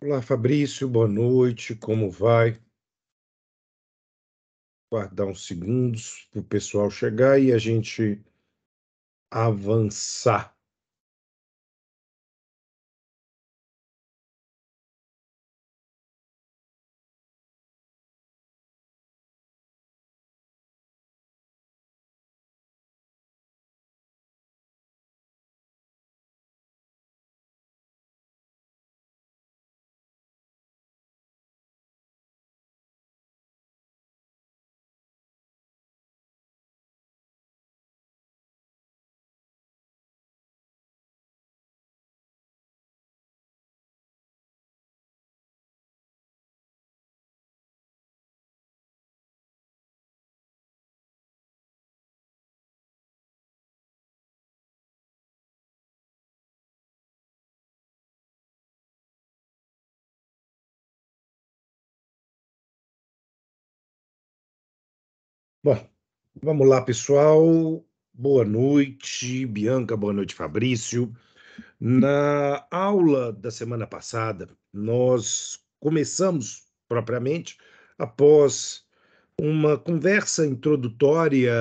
Olá, Fabrício, boa noite, como vai? Guardar uns segundos para o pessoal chegar e a gente avançar. Bom, vamos lá, pessoal. Boa noite, Bianca, boa noite, Fabrício. Na aula da semana passada, nós começamos propriamente após uma conversa introdutória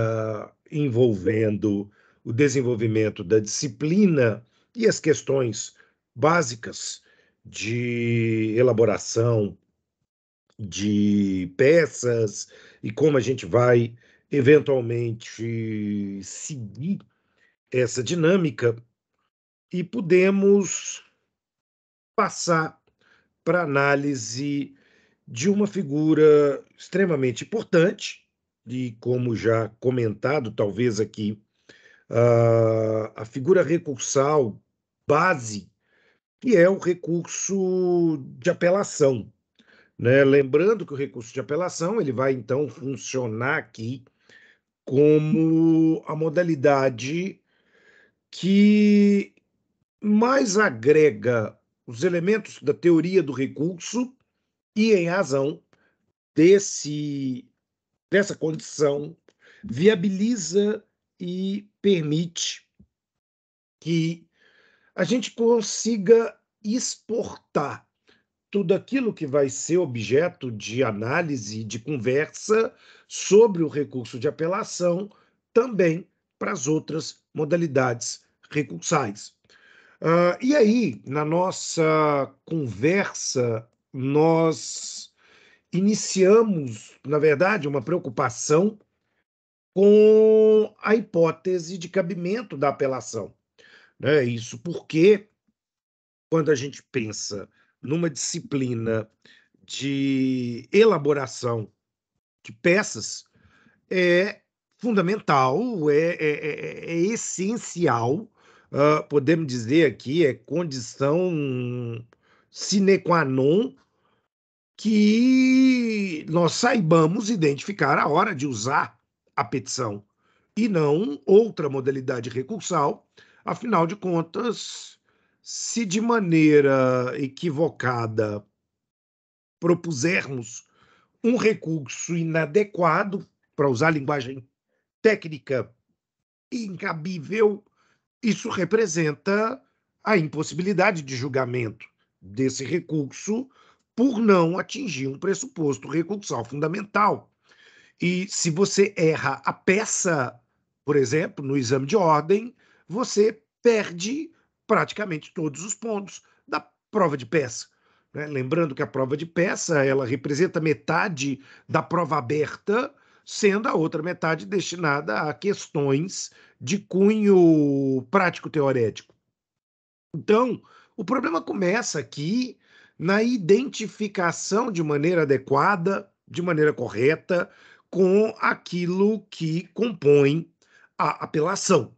envolvendo o desenvolvimento da disciplina e as questões básicas de elaboração de peças e como a gente vai eventualmente seguir essa dinâmica e podemos passar para análise de uma figura extremamente importante e como já comentado talvez aqui uh, a figura recursal base que é o recurso de apelação né? Lembrando que o recurso de apelação ele vai então funcionar aqui como a modalidade que mais agrega os elementos da teoria do recurso e em razão desse dessa condição viabiliza e permite que a gente consiga exportar tudo aquilo que vai ser objeto de análise, de conversa sobre o recurso de apelação, também para as outras modalidades recursais. Uh, e aí, na nossa conversa, nós iniciamos, na verdade, uma preocupação com a hipótese de cabimento da apelação. Né? Isso porque, quando a gente pensa numa disciplina de elaboração de peças é fundamental, é, é, é, é essencial, uh, podemos dizer aqui, é condição sine qua non que nós saibamos identificar a hora de usar a petição e não outra modalidade recursal. Afinal de contas, se de maneira equivocada propusermos um recurso inadequado, para usar linguagem técnica, incabível, isso representa a impossibilidade de julgamento desse recurso por não atingir um pressuposto recursal fundamental. E se você erra a peça, por exemplo, no exame de ordem, você perde praticamente todos os pontos da prova de peça. Né? Lembrando que a prova de peça ela representa metade da prova aberta, sendo a outra metade destinada a questões de cunho prático-teorético. Então, o problema começa aqui na identificação de maneira adequada, de maneira correta, com aquilo que compõe a apelação.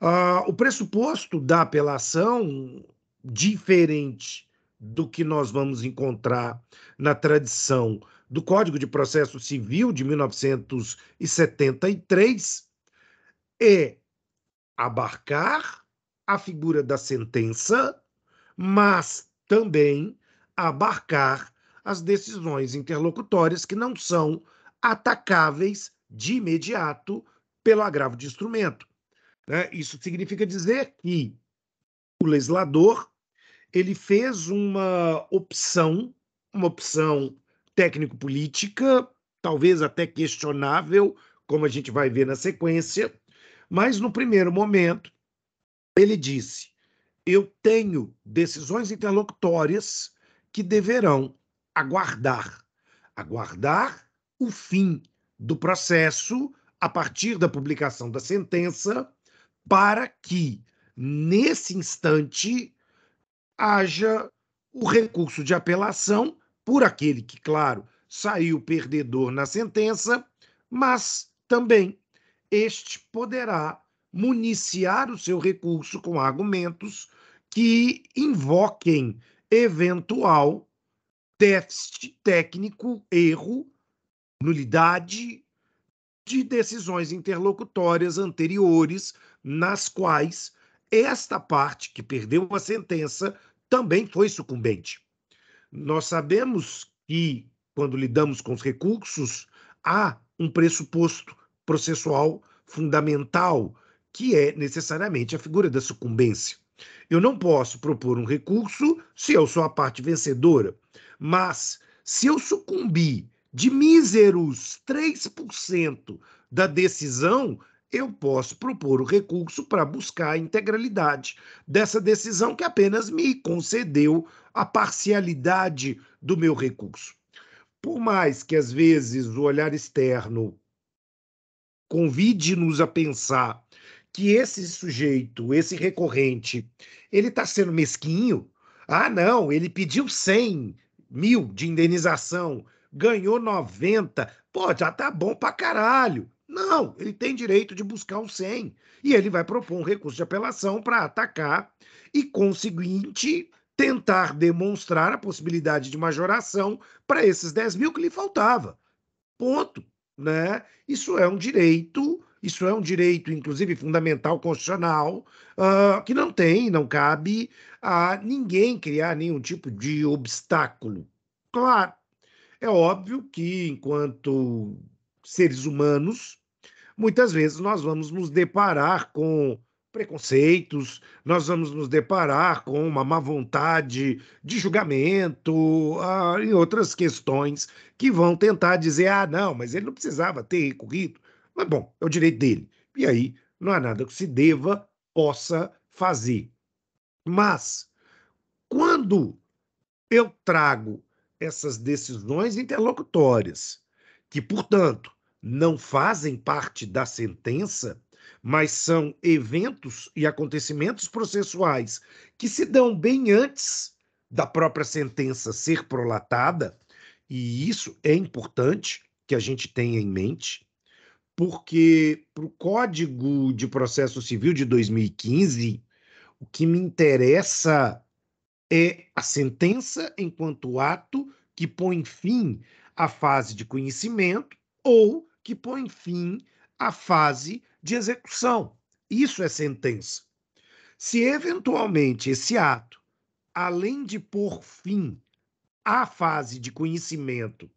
Uh, o pressuposto da apelação, diferente do que nós vamos encontrar na tradição do Código de Processo Civil de 1973, é abarcar a figura da sentença, mas também abarcar as decisões interlocutórias que não são atacáveis de imediato pelo agravo de instrumento. Né? Isso significa dizer que o legislador ele fez uma opção, uma opção técnico-política, talvez até questionável, como a gente vai ver na sequência, mas no primeiro momento ele disse: eu tenho decisões interlocutórias que deverão aguardar, aguardar o fim do processo a partir da publicação da sentença para que, nesse instante, haja o recurso de apelação por aquele que, claro, saiu perdedor na sentença, mas também este poderá municiar o seu recurso com argumentos que invoquem eventual déficit técnico, erro, nulidade de decisões interlocutórias anteriores nas quais esta parte que perdeu a sentença também foi sucumbente. Nós sabemos que, quando lidamos com os recursos, há um pressuposto processual fundamental, que é necessariamente a figura da sucumbência. Eu não posso propor um recurso se eu sou a parte vencedora, mas se eu sucumbi de míseros 3% da decisão, eu posso propor o recurso para buscar a integralidade dessa decisão que apenas me concedeu a parcialidade do meu recurso. Por mais que às vezes o olhar externo convide-nos a pensar que esse sujeito, esse recorrente, ele está sendo mesquinho. Ah, não, ele pediu 100 mil de indenização, ganhou 90. Pô, já tá bom pra caralho. Não, ele tem direito de buscar o 100 e ele vai propor um recurso de apelação para atacar e, conseguinte, tentar demonstrar a possibilidade de majoração para esses 10 mil que lhe faltava. Ponto. Né? Isso é um direito, isso é um direito, inclusive, fundamental constitucional, uh, que não tem, não cabe a ninguém criar nenhum tipo de obstáculo. Claro, é óbvio que enquanto seres humanos, muitas vezes nós vamos nos deparar com preconceitos, nós vamos nos deparar com uma má vontade de julgamento ah, e outras questões que vão tentar dizer: ah, não, mas ele não precisava ter recorrido. Mas, bom, é o direito dele. E aí não há nada que se deva, possa fazer. Mas, quando eu trago essas decisões interlocutórias, que, portanto, não fazem parte da sentença, mas são eventos e acontecimentos processuais que se dão bem antes da própria sentença ser prolatada, e isso é importante que a gente tenha em mente, porque para o Código de Processo Civil de 2015, o que me interessa é a sentença enquanto ato que põe fim à fase de conhecimento ou que põe fim à fase de execução. Isso é sentença. Se eventualmente esse ato, além de pôr fim à fase de conhecimento,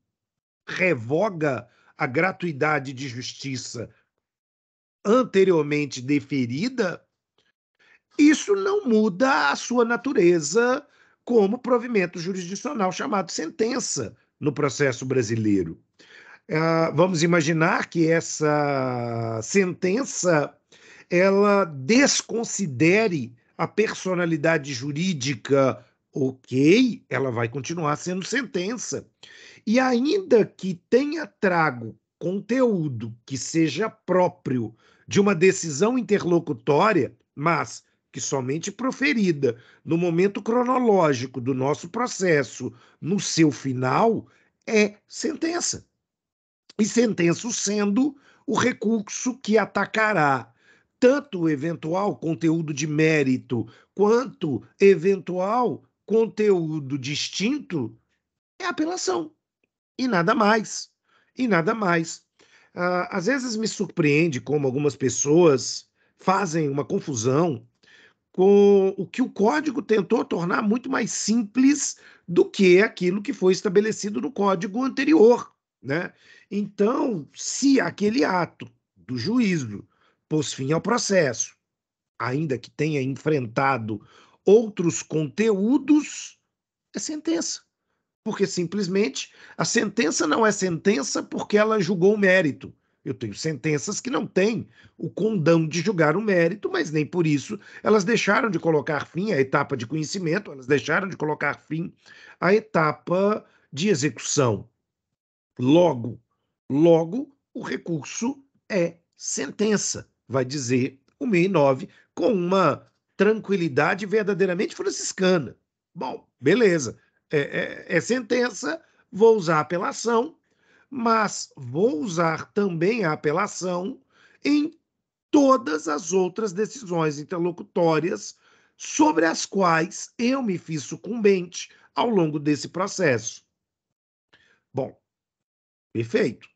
revoga a gratuidade de justiça anteriormente deferida, isso não muda a sua natureza como provimento jurisdicional chamado sentença no processo brasileiro. É, vamos imaginar que essa sentença ela desconsidere a personalidade jurídica, ok, ela vai continuar sendo sentença. E ainda que tenha trago conteúdo que seja próprio de uma decisão interlocutória, mas que somente proferida no momento cronológico do nosso processo, no seu final, é sentença e sentenço sendo o recurso que atacará tanto o eventual conteúdo de mérito quanto eventual conteúdo distinto é apelação e nada mais e nada mais ah, às vezes me surpreende como algumas pessoas fazem uma confusão com o que o código tentou tornar muito mais simples do que aquilo que foi estabelecido no código anterior. Né? Então, se aquele ato do juízo pôs fim ao processo, ainda que tenha enfrentado outros conteúdos, é sentença. Porque simplesmente a sentença não é sentença porque ela julgou o mérito. Eu tenho sentenças que não têm o condão de julgar o mérito, mas nem por isso elas deixaram de colocar fim à etapa de conhecimento, elas deixaram de colocar fim à etapa de execução. Logo, logo o recurso é sentença, vai dizer o 69 com uma tranquilidade verdadeiramente franciscana. Bom, beleza, é, é, é sentença, vou usar a apelação, mas vou usar também a apelação em todas as outras decisões interlocutórias sobre as quais eu me fiz sucumbente ao longo desse processo. Bom, Perfeito.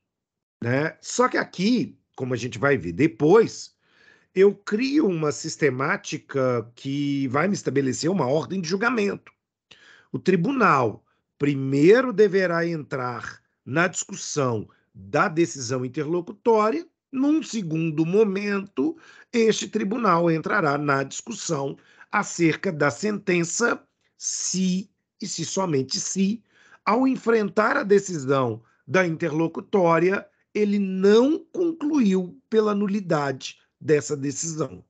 Né? Só que aqui, como a gente vai ver depois, eu crio uma sistemática que vai me estabelecer uma ordem de julgamento. O tribunal primeiro deverá entrar na discussão da decisão interlocutória, num segundo momento, este tribunal entrará na discussão acerca da sentença se e se somente se, ao enfrentar a decisão da interlocutória, ele não concluiu pela nulidade dessa decisão.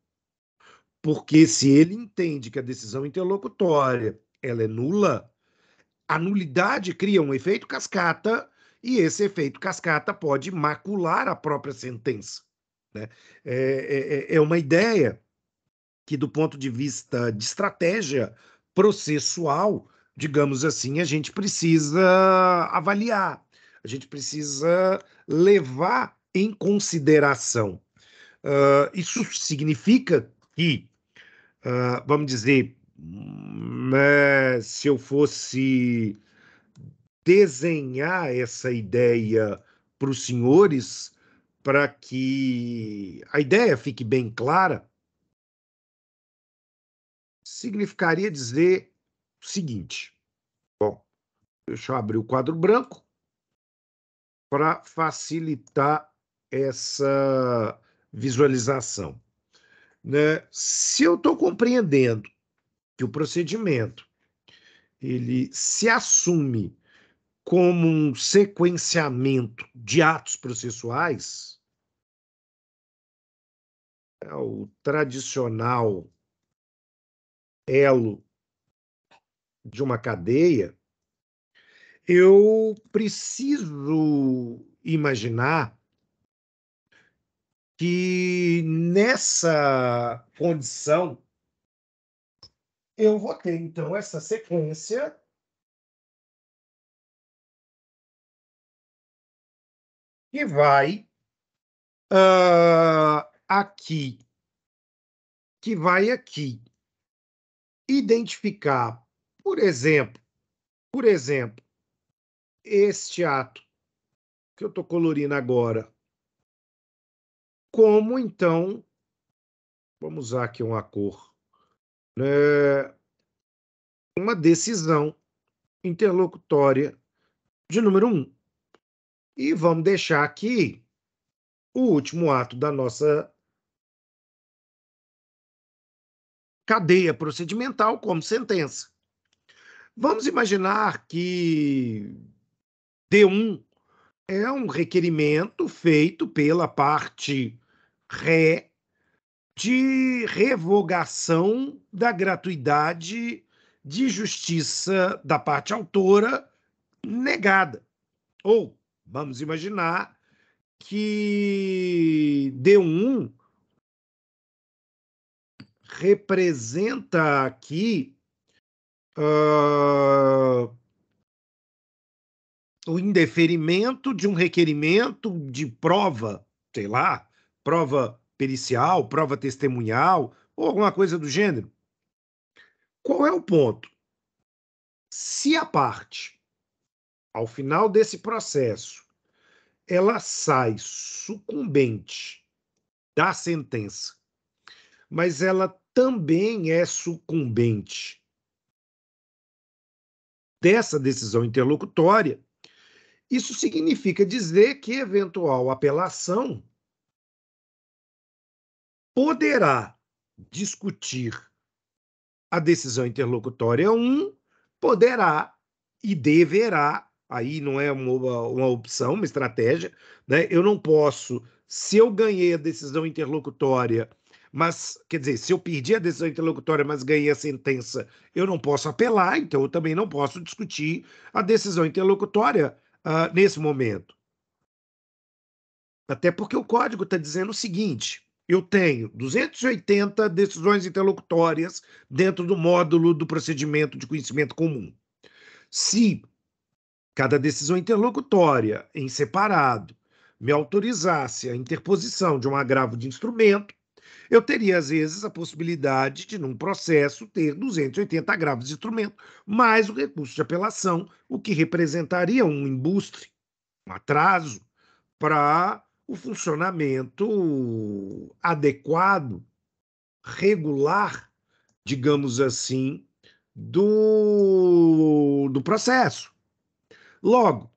Porque se ele entende que a decisão interlocutória ela é nula, a nulidade cria um efeito cascata e esse efeito cascata pode macular a própria sentença. Né? É, é, é uma ideia que, do ponto de vista de estratégia processual, digamos assim, a gente precisa avaliar a gente precisa levar em consideração. Uh, isso significa que, uh, vamos dizer, né, se eu fosse desenhar essa ideia para os senhores, para que a ideia fique bem clara, significaria dizer o seguinte: bom, deixa eu abrir o quadro branco, para facilitar essa visualização. Né? Se eu estou compreendendo que o procedimento ele se assume como um sequenciamento de atos processuais, é o tradicional elo de uma cadeia, eu preciso imaginar que nessa condição eu vou ter então essa sequência que vai uh, aqui, que vai aqui identificar, por exemplo, por exemplo, este ato que eu estou colorindo agora. Como então, vamos usar aqui uma cor, né, uma decisão interlocutória de número um. E vamos deixar aqui o último ato da nossa cadeia procedimental como sentença. Vamos imaginar que D1 é um requerimento feito pela parte ré de revogação da gratuidade de justiça da parte autora negada. Ou, vamos imaginar que D1 representa aqui uh, o indeferimento de um requerimento de prova, sei lá, prova pericial, prova testemunhal ou alguma coisa do gênero. Qual é o ponto? Se a parte, ao final desse processo, ela sai sucumbente da sentença, mas ela também é sucumbente dessa decisão interlocutória, isso significa dizer que eventual apelação poderá discutir a decisão interlocutória 1, poderá e deverá, aí não é uma, uma opção, uma estratégia, né? Eu não posso, se eu ganhei a decisão interlocutória, mas, quer dizer, se eu perdi a decisão interlocutória, mas ganhei a sentença, eu não posso apelar, então eu também não posso discutir a decisão interlocutória uh, nesse momento. Até porque o código está dizendo o seguinte: eu tenho 280 decisões interlocutórias dentro do módulo do procedimento de conhecimento comum. Se cada decisão interlocutória, em separado, me autorizasse a interposição de um agravo de instrumento, eu teria, às vezes, a possibilidade de, num processo, ter 280 agravos de instrumento, mais o recurso de apelação, o que representaria um embuste, um atraso para o funcionamento adequado, regular, digamos assim, do, do processo. Logo,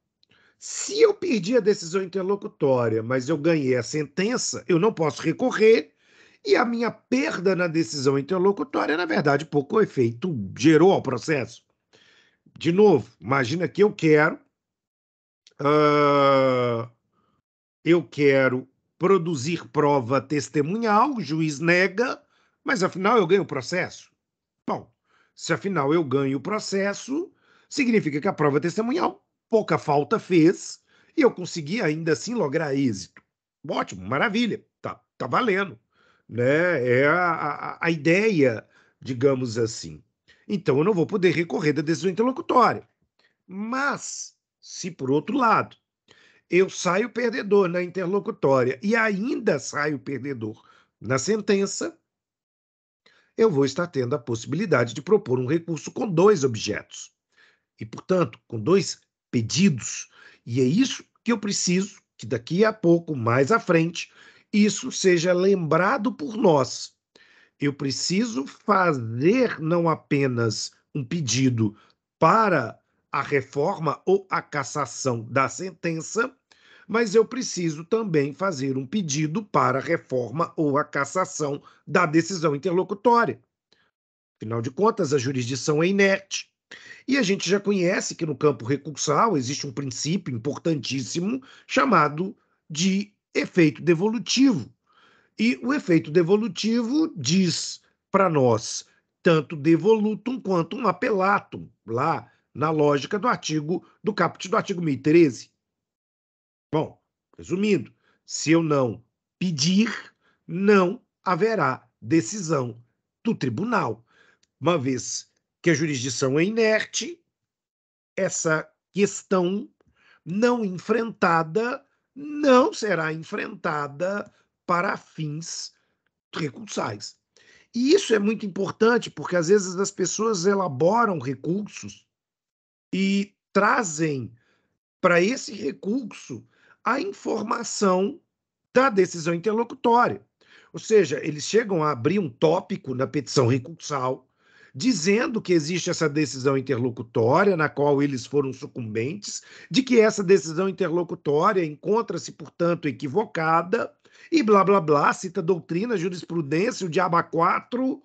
se eu perdi a decisão interlocutória, mas eu ganhei a sentença, eu não posso recorrer e a minha perda na decisão interlocutória, na verdade, pouco efeito gerou ao processo. De novo, imagina que eu quero. Uh, eu quero produzir prova testemunhal, o juiz nega, mas afinal eu ganho o processo. Bom, se afinal eu ganho o processo, significa que a prova testemunhal pouca falta fez e eu consegui ainda assim lograr êxito. Ótimo, maravilha, tá, tá valendo né? É a, a, a ideia, digamos assim. Então eu não vou poder recorrer da decisão interlocutória. Mas, se por outro lado, eu saio perdedor na interlocutória e ainda saio perdedor na sentença, eu vou estar tendo a possibilidade de propor um recurso com dois objetos e, portanto, com dois pedidos. E é isso que eu preciso que daqui a pouco, mais à frente, isso seja lembrado por nós. Eu preciso fazer não apenas um pedido para a reforma ou a cassação da sentença, mas eu preciso também fazer um pedido para a reforma ou a cassação da decisão interlocutória. Afinal de contas, a jurisdição é inerte. E a gente já conhece que no campo recursal existe um princípio importantíssimo chamado de efeito devolutivo. E o efeito devolutivo diz para nós tanto devolutum quanto um apelatum, lá na lógica do artigo do caput do artigo 1013. Bom, resumindo, se eu não pedir, não haverá decisão do tribunal. Uma vez que a jurisdição é inerte, essa questão não enfrentada não será enfrentada para fins recursais. E isso é muito importante, porque às vezes as pessoas elaboram recursos e trazem para esse recurso a informação da decisão interlocutória. Ou seja, eles chegam a abrir um tópico na petição recursal dizendo que existe essa decisão interlocutória, na qual eles foram sucumbentes, de que essa decisão interlocutória encontra-se, portanto, equivocada, e blá blá blá, cita doutrina, jurisprudência, o diabo a quatro,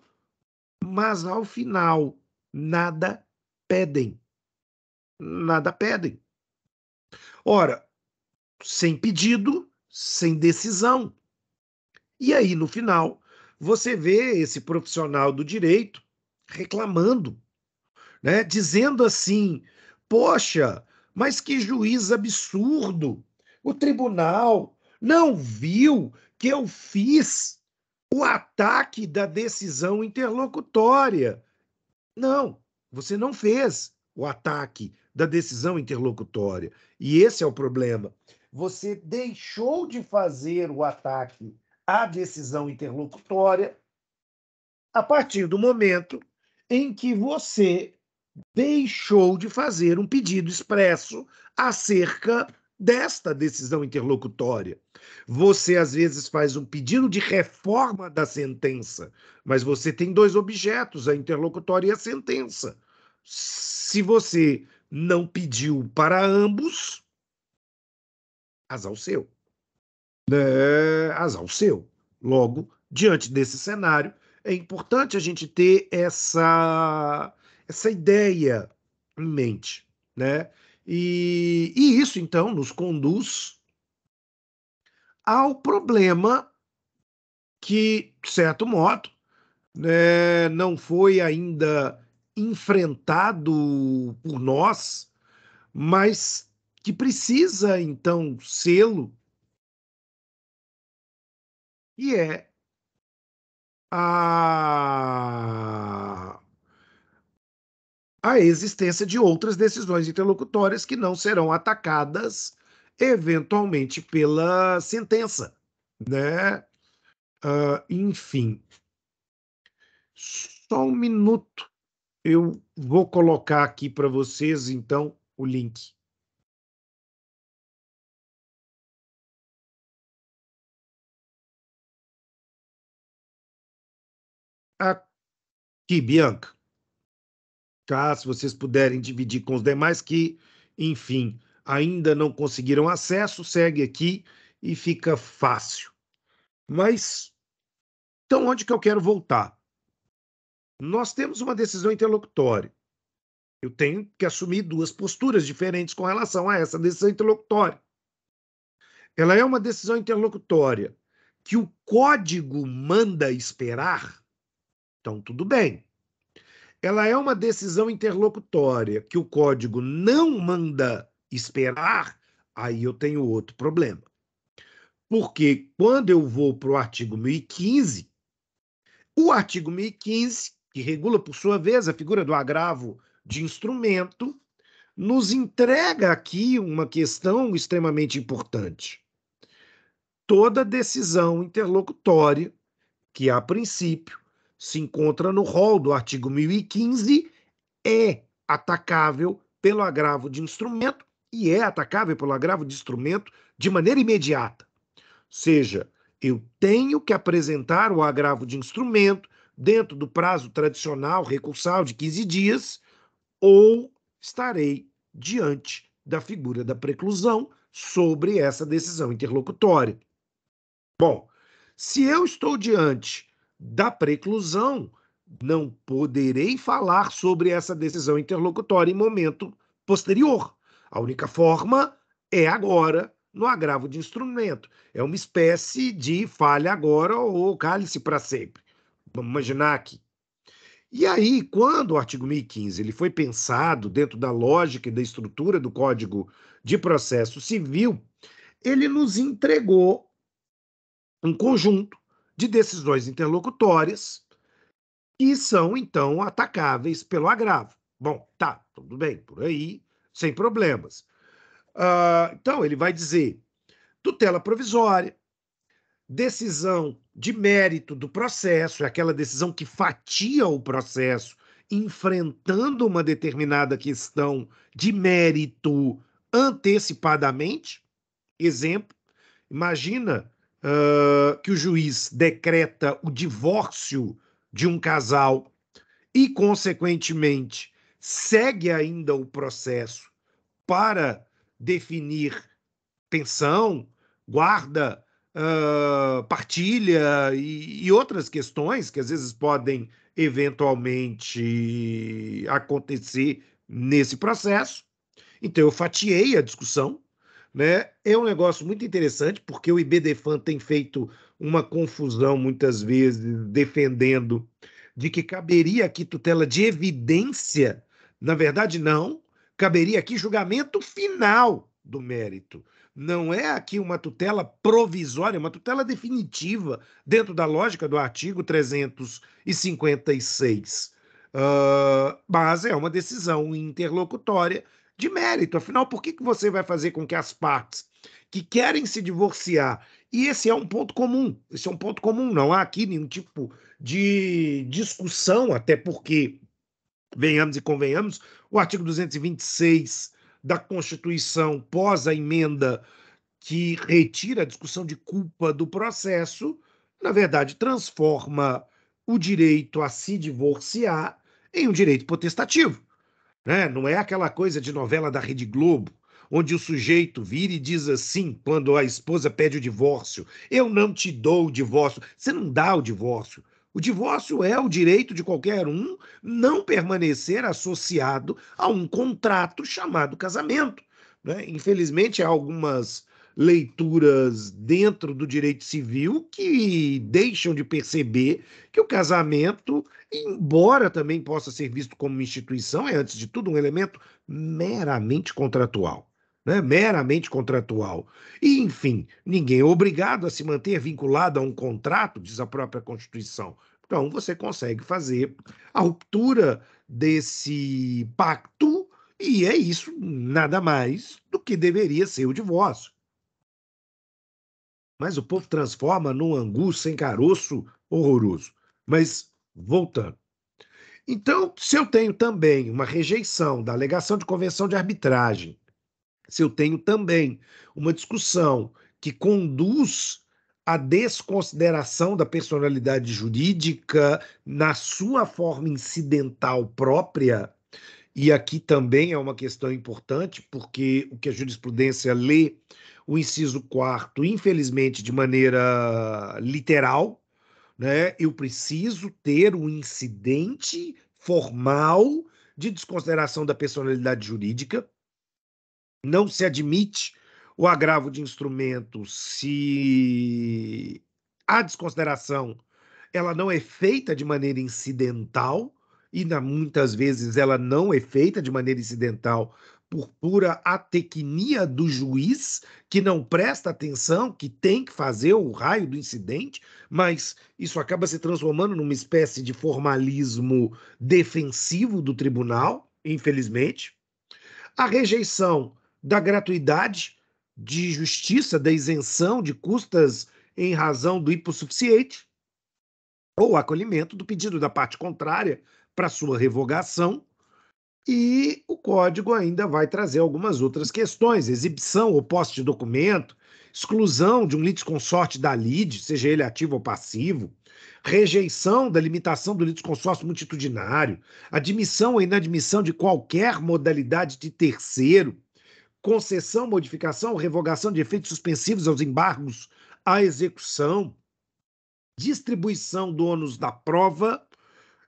mas ao final, nada pedem. Nada pedem. Ora, sem pedido, sem decisão. E aí, no final, você vê esse profissional do direito reclamando, né? dizendo assim: poxa, mas que juiz absurdo! O tribunal não viu que eu fiz o ataque da decisão interlocutória. Não, você não fez o ataque da decisão interlocutória. E esse é o problema. Você deixou de fazer o ataque à decisão interlocutória a partir do momento em que você deixou de fazer um pedido expresso acerca desta decisão interlocutória. Você, às vezes, faz um pedido de reforma da sentença, mas você tem dois objetos, a interlocutória e a sentença. Se você não pediu para ambos, azar seu. É, azar seu. Logo, diante desse cenário, é importante a gente ter essa, essa ideia em mente, né? E, e isso, então, nos conduz ao problema que, de certo modo, né, não foi ainda enfrentado por nós, mas que precisa, então, sê-lo, e é a, a existência de outras decisões interlocutórias que não serão atacadas eventualmente pela sentença, né? Uh, enfim, só um minuto. Eu vou colocar aqui para vocês então o link. aqui, Bianca. caso tá? Se vocês puderem dividir com os demais que, enfim, ainda não conseguiram acesso, segue aqui e fica fácil. Mas, então, onde que eu quero voltar? Nós temos uma decisão interlocutória. Eu tenho que assumir duas posturas diferentes com relação a essa decisão interlocutória. Ela é uma decisão interlocutória que o código manda esperar então, tudo bem. Ela é uma decisão interlocutória que o código não manda esperar, aí eu tenho outro problema. Porque quando eu vou para o artigo 1015, o artigo 1015, que regula, por sua vez, a figura do agravo de instrumento, nos entrega aqui uma questão extremamente importante. Toda decisão interlocutória, que a princípio se encontra no rol do artigo 1015, é atacável pelo agravo de instrumento e é atacável pelo agravo de instrumento de maneira imediata. Seja, eu tenho que apresentar o agravo de instrumento dentro do prazo tradicional recursal de 15 dias ou estarei diante da figura da preclusão sobre essa decisão interlocutória. Bom, se eu estou diante da preclusão, não poderei falar sobre essa decisão interlocutória em momento posterior. A única forma é agora, no agravo de instrumento. É uma espécie de falha agora ou cálice para sempre. Vamos imaginar aqui. E aí, quando o artigo 1015 ele foi pensado dentro da lógica e da estrutura do Código de Processo Civil, ele nos entregou um conjunto de decisões interlocutórias que são, então, atacáveis pelo agravo. Bom, tá, tudo bem, por aí, sem problemas. Uh, então, ele vai dizer tutela provisória, decisão de mérito do processo, é aquela decisão que fatia o processo, enfrentando uma determinada questão de mérito antecipadamente. Exemplo, imagina que o juiz decreta o divórcio de um casal e, consequentemente, segue ainda o processo para definir pensão, guarda, uh, partilha e, e outras questões que às vezes podem eventualmente acontecer nesse processo. Então, eu fatiei a discussão né? É um negócio muito interessante, porque o IBDFAN tem feito uma confusão muitas vezes, defendendo de que caberia aqui tutela de evidência. Na verdade, não. Caberia aqui julgamento final do mérito. Não é aqui uma tutela provisória, é uma tutela definitiva, dentro da lógica do artigo 356. Uh, ah, mas é uma decisão interlocutória de mérito. Afinal, por que, que você vai fazer com que as partes que querem se divorciar, e esse é um ponto comum, esse é um ponto comum, não há aqui nenhum tipo de discussão, até porque, venhamos e convenhamos, o artigo 226 da Constituição, pós a emenda que retira a discussão de culpa do processo, na verdade, transforma o direito a se divorciar em um direito potestativo. Né? Não é aquela coisa de novela da Rede Globo, onde o sujeito vira e diz assim, quando a esposa pede o divórcio: Eu não te dou o divórcio. Você não dá o divórcio. O divórcio é o direito de qualquer um não permanecer associado a um contrato chamado casamento. Né? Infelizmente, há algumas leituras dentro do direito civil que deixam de perceber que o casamento, embora também possa ser visto como uma instituição, é antes de tudo um elemento meramente contratual. Né, meramente contratual. E, enfim, ninguém é obrigado a se manter vinculado a um contrato, diz a própria Constituição. Então, você consegue fazer a ruptura desse pacto, e é isso nada mais do que deveria ser o divórcio mas o povo transforma num angu sem caroço horroroso. Mas, voltando. Então, se eu tenho também uma rejeição da alegação de convenção de arbitragem, se eu tenho também uma discussão que conduz à desconsideração da personalidade jurídica na sua forma incidental própria, e aqui também é uma questão importante, porque o que a jurisprudência lê o inciso quarto infelizmente, de maneira literal. Né? Eu preciso ter um incidente formal de desconsideração da personalidade jurídica. Não se admite o agravo de instrumento se a desconsideração ela não é feita de maneira incidental e na, muitas vezes ela não é feita de maneira incidental por pura atecnia do juiz, que não presta atenção, que tem que fazer o raio do incidente, mas isso acaba se transformando numa espécie de formalismo defensivo do tribunal, infelizmente. A rejeição da gratuidade de justiça, da isenção de custas em razão do hipossuficiente, ou acolhimento do pedido da parte contrária para sua revogação e o código ainda vai trazer algumas outras questões: exibição ou posse de documento, exclusão de um litisconsorte da lid, seja ele ativo ou passivo, rejeição da limitação do litisconsórcio multitudinário, admissão ou inadmissão de qualquer modalidade de terceiro, concessão, modificação ou revogação de efeitos suspensivos aos embargos à execução, distribuição do ônus da prova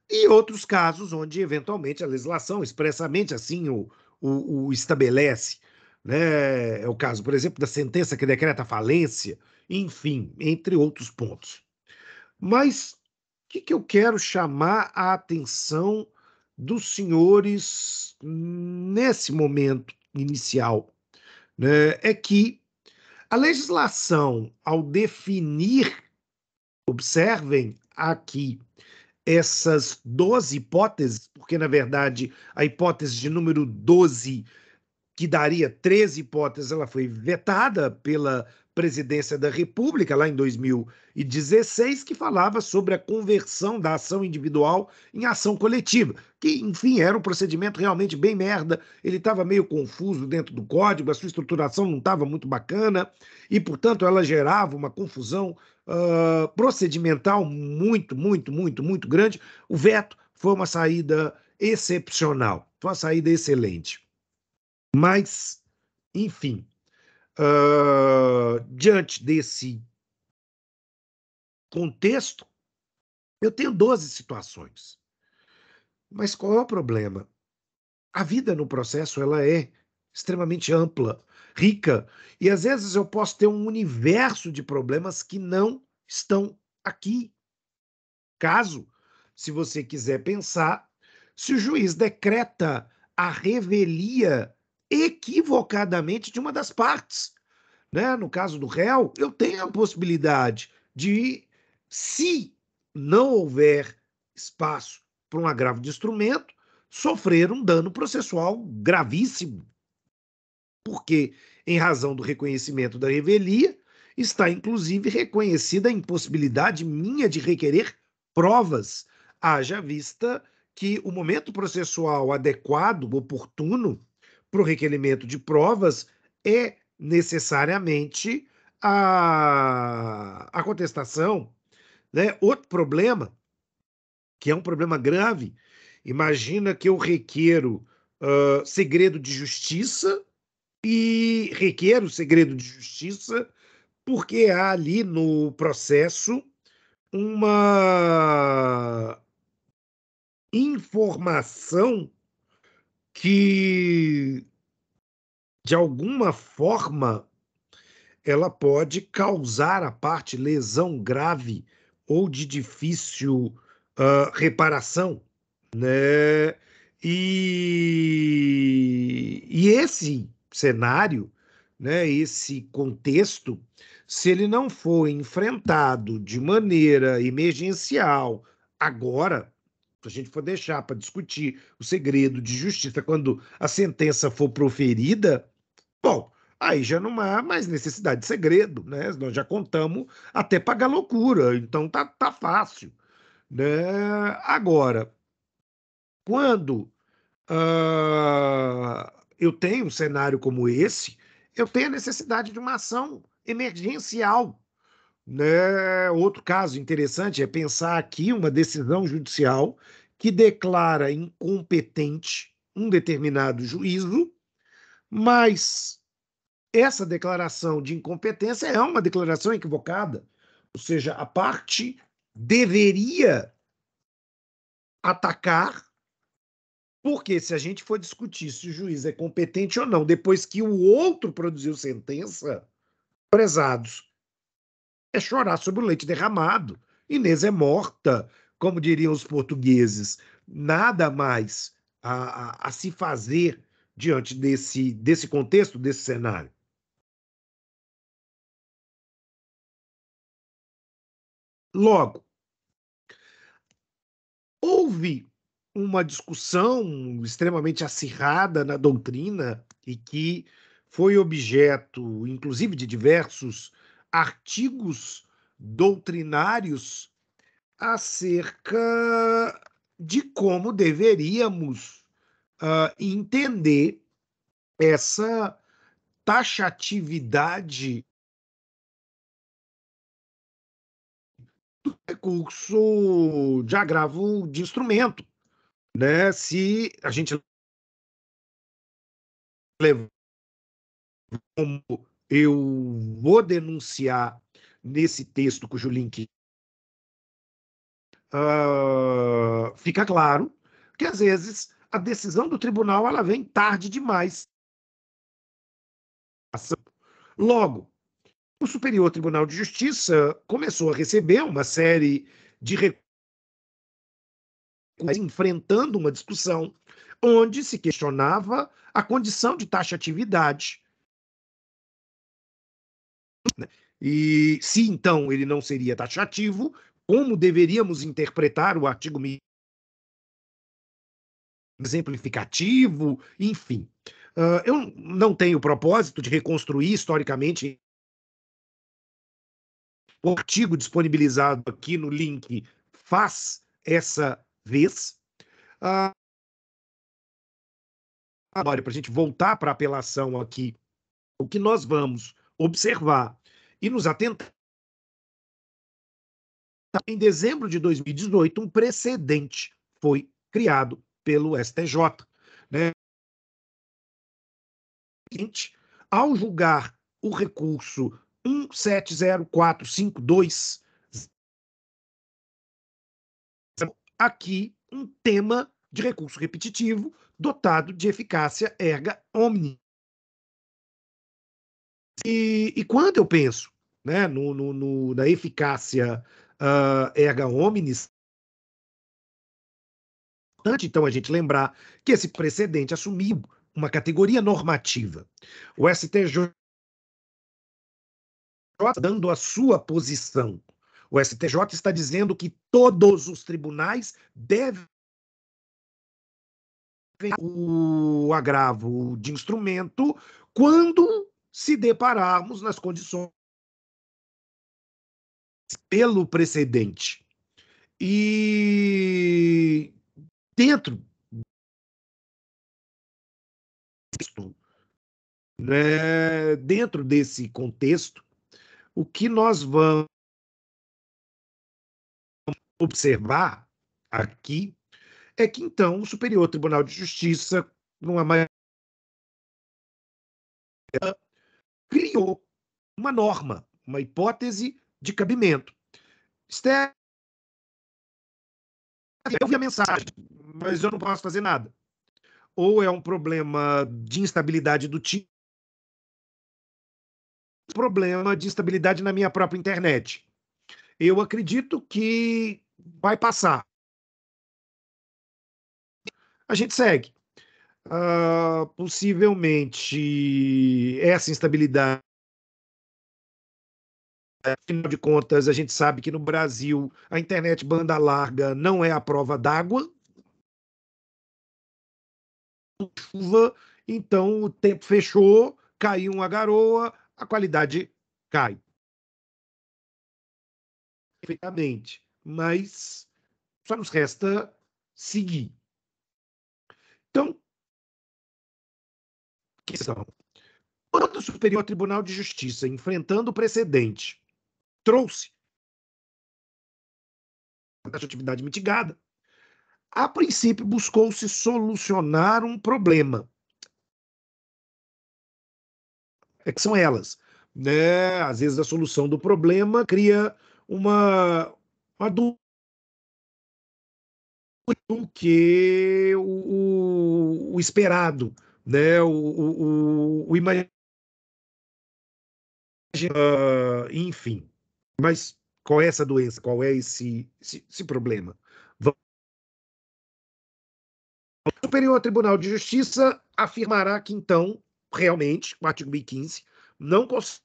e outros casos onde, eventualmente, a legislação expressamente assim o, o, o estabelece. Né? É o caso, por exemplo, da sentença que decreta falência, enfim, entre outros pontos. Mas o que, que eu quero chamar a atenção dos senhores nesse momento inicial né? é que a legislação, ao definir, observem aqui, essas 12 hipóteses, porque na verdade a hipótese de número 12, que daria 13 hipóteses, ela foi vetada pela presidência da República lá em 2016, que falava sobre a conversão da ação individual em ação coletiva, que enfim era um procedimento realmente bem merda, ele estava meio confuso dentro do código, a sua estruturação não estava muito bacana e, portanto, ela gerava uma confusão ah, procedimental muito, muito, muito, muito grande. O veto foi uma saída excepcional, foi uma saída excelente. Mas, enfim, uh, diante desse contexto, eu tenho 12 situações. Mas qual é o problema? A vida no processo ela é extremamente ampla rica. E às vezes eu posso ter um universo de problemas que não estão aqui. Caso, se você quiser pensar, se o juiz decreta a revelia equivocadamente de uma das partes, né? no caso do réu, eu tenho a possibilidade de, se não houver espaço para um agravo de instrumento, sofrer um dano processual gravíssimo, porque, em razão do reconhecimento da revelia, está inclusive reconhecida a impossibilidade minha de requerer provas, haja vista que o momento processual adequado, oportuno, para o requerimento de provas é necessariamente a, a contestação. Né? Outro problema, que é um problema grave, imagina que eu requeiro uh, segredo de justiça e requer o segredo de justiça, porque há ali no processo uma informação que, de alguma forma, ela pode causar a parte lesão grave ou de difícil uh, reparação, né? E, e esse cenário, né, esse contexto, se ele não for enfrentado de maneira emergencial agora, se a gente for deixar para discutir o segredo de justiça quando a sentença for proferida, bom, aí já não há mais necessidade de segredo, né? Nós já contamos até pagar loucura, então tá, tá fácil. Né? Agora, quando ah, eu tenho um cenário como esse, eu tenho a necessidade de uma ação emergencial. Né? Outro caso interessante é pensar aqui uma decisão judicial que declara incompetente um determinado juízo, mas essa declaração de incompetência é uma declaração equivocada, ou seja, a parte deveria atacar porque se a gente for discutir se o juiz é competente ou não, depois que o outro produziu sentença, prezados, é chorar sobre o leite derramado. Inês é morta, como diriam os portugueses. Nada mais a, a, a se fazer diante desse, desse contexto, desse cenário. Logo, houve uma discussão extremamente acirrada na doutrina e que foi objeto, inclusive, de diversos artigos doutrinários acerca de como deveríamos uh, entender essa taxatividade do recurso de agravo de instrumento né, se a gente como eu vou denunciar nesse texto cujo link uh, fica claro que às vezes a decisão do tribunal ela vem tarde demais. Logo, o Superior Tribunal de Justiça começou a receber uma série de recursos enfrentando uma discussão onde se questionava a condição de taxatividade. E se então ele não seria taxativo, como deveríamos interpretar o artigo exemplificativo, enfim. Uh, eu não tenho o propósito de reconstruir historicamente o artigo disponibilizado aqui no link faz essa vez. agora, ah, para a gente voltar para a apelação aqui, o que nós vamos observar e nos atentar em dezembro de 2018, um precedente foi criado pelo STJ. Né? Ao julgar o recurso 170452 aqui um tema de recurso repetitivo dotado de eficácia erga omni. E, e quando eu penso né, no, no, no na eficácia uh, erga omnes, então a gente lembrar que esse precedente assumiu uma categoria normativa. O STJ dando a sua posição o STJ está dizendo que todos os tribunais devem o agravo de instrumento quando se depararmos nas condições pelo precedente. E dentro né, dentro desse contexto, o que nós vamos observar aqui é que então o Superior Tribunal de Justiça, numa maioria, criou uma norma, uma hipótese de cabimento. É, eu vi a mensagem, mas eu não posso fazer nada. Ou é um problema de instabilidade do time, problema de instabilidade na minha própria internet. Eu acredito que vai passar. A gente segue. Uh, possivelmente essa instabilidade afinal de contas, a gente sabe que no Brasil a internet banda larga não é a prova d'água. Chuva, então o tempo fechou, caiu uma garoa, a qualidade cai. Perfeitamente mas só nos resta seguir. Então, questão. Quando o Superior Tribunal de Justiça, enfrentando o precedente, trouxe a atividade mitigada, a princípio buscou-se solucionar um problema. É que são elas. Né? Às vezes a solução do problema cria uma, do, do que o, o, o esperado, né? O, o, o imag... uh, ah, enfim. Mas qual é essa doença? Qual é esse, esse, esse problema? O Superior Tribunal de Justiça afirmará que, então, realmente, o artigo 1015, não consegue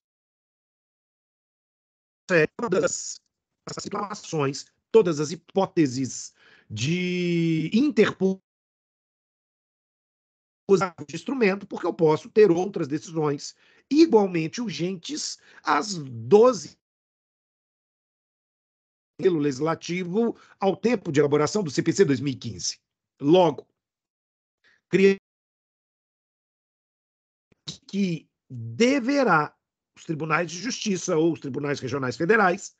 as situações, todas as hipóteses de interposição de instrumento, porque eu posso ter outras decisões igualmente urgentes às 12 pelo legislativo ao tempo de elaboração do CPC 2015. Logo, que deverá os tribunais de justiça ou os tribunais regionais federais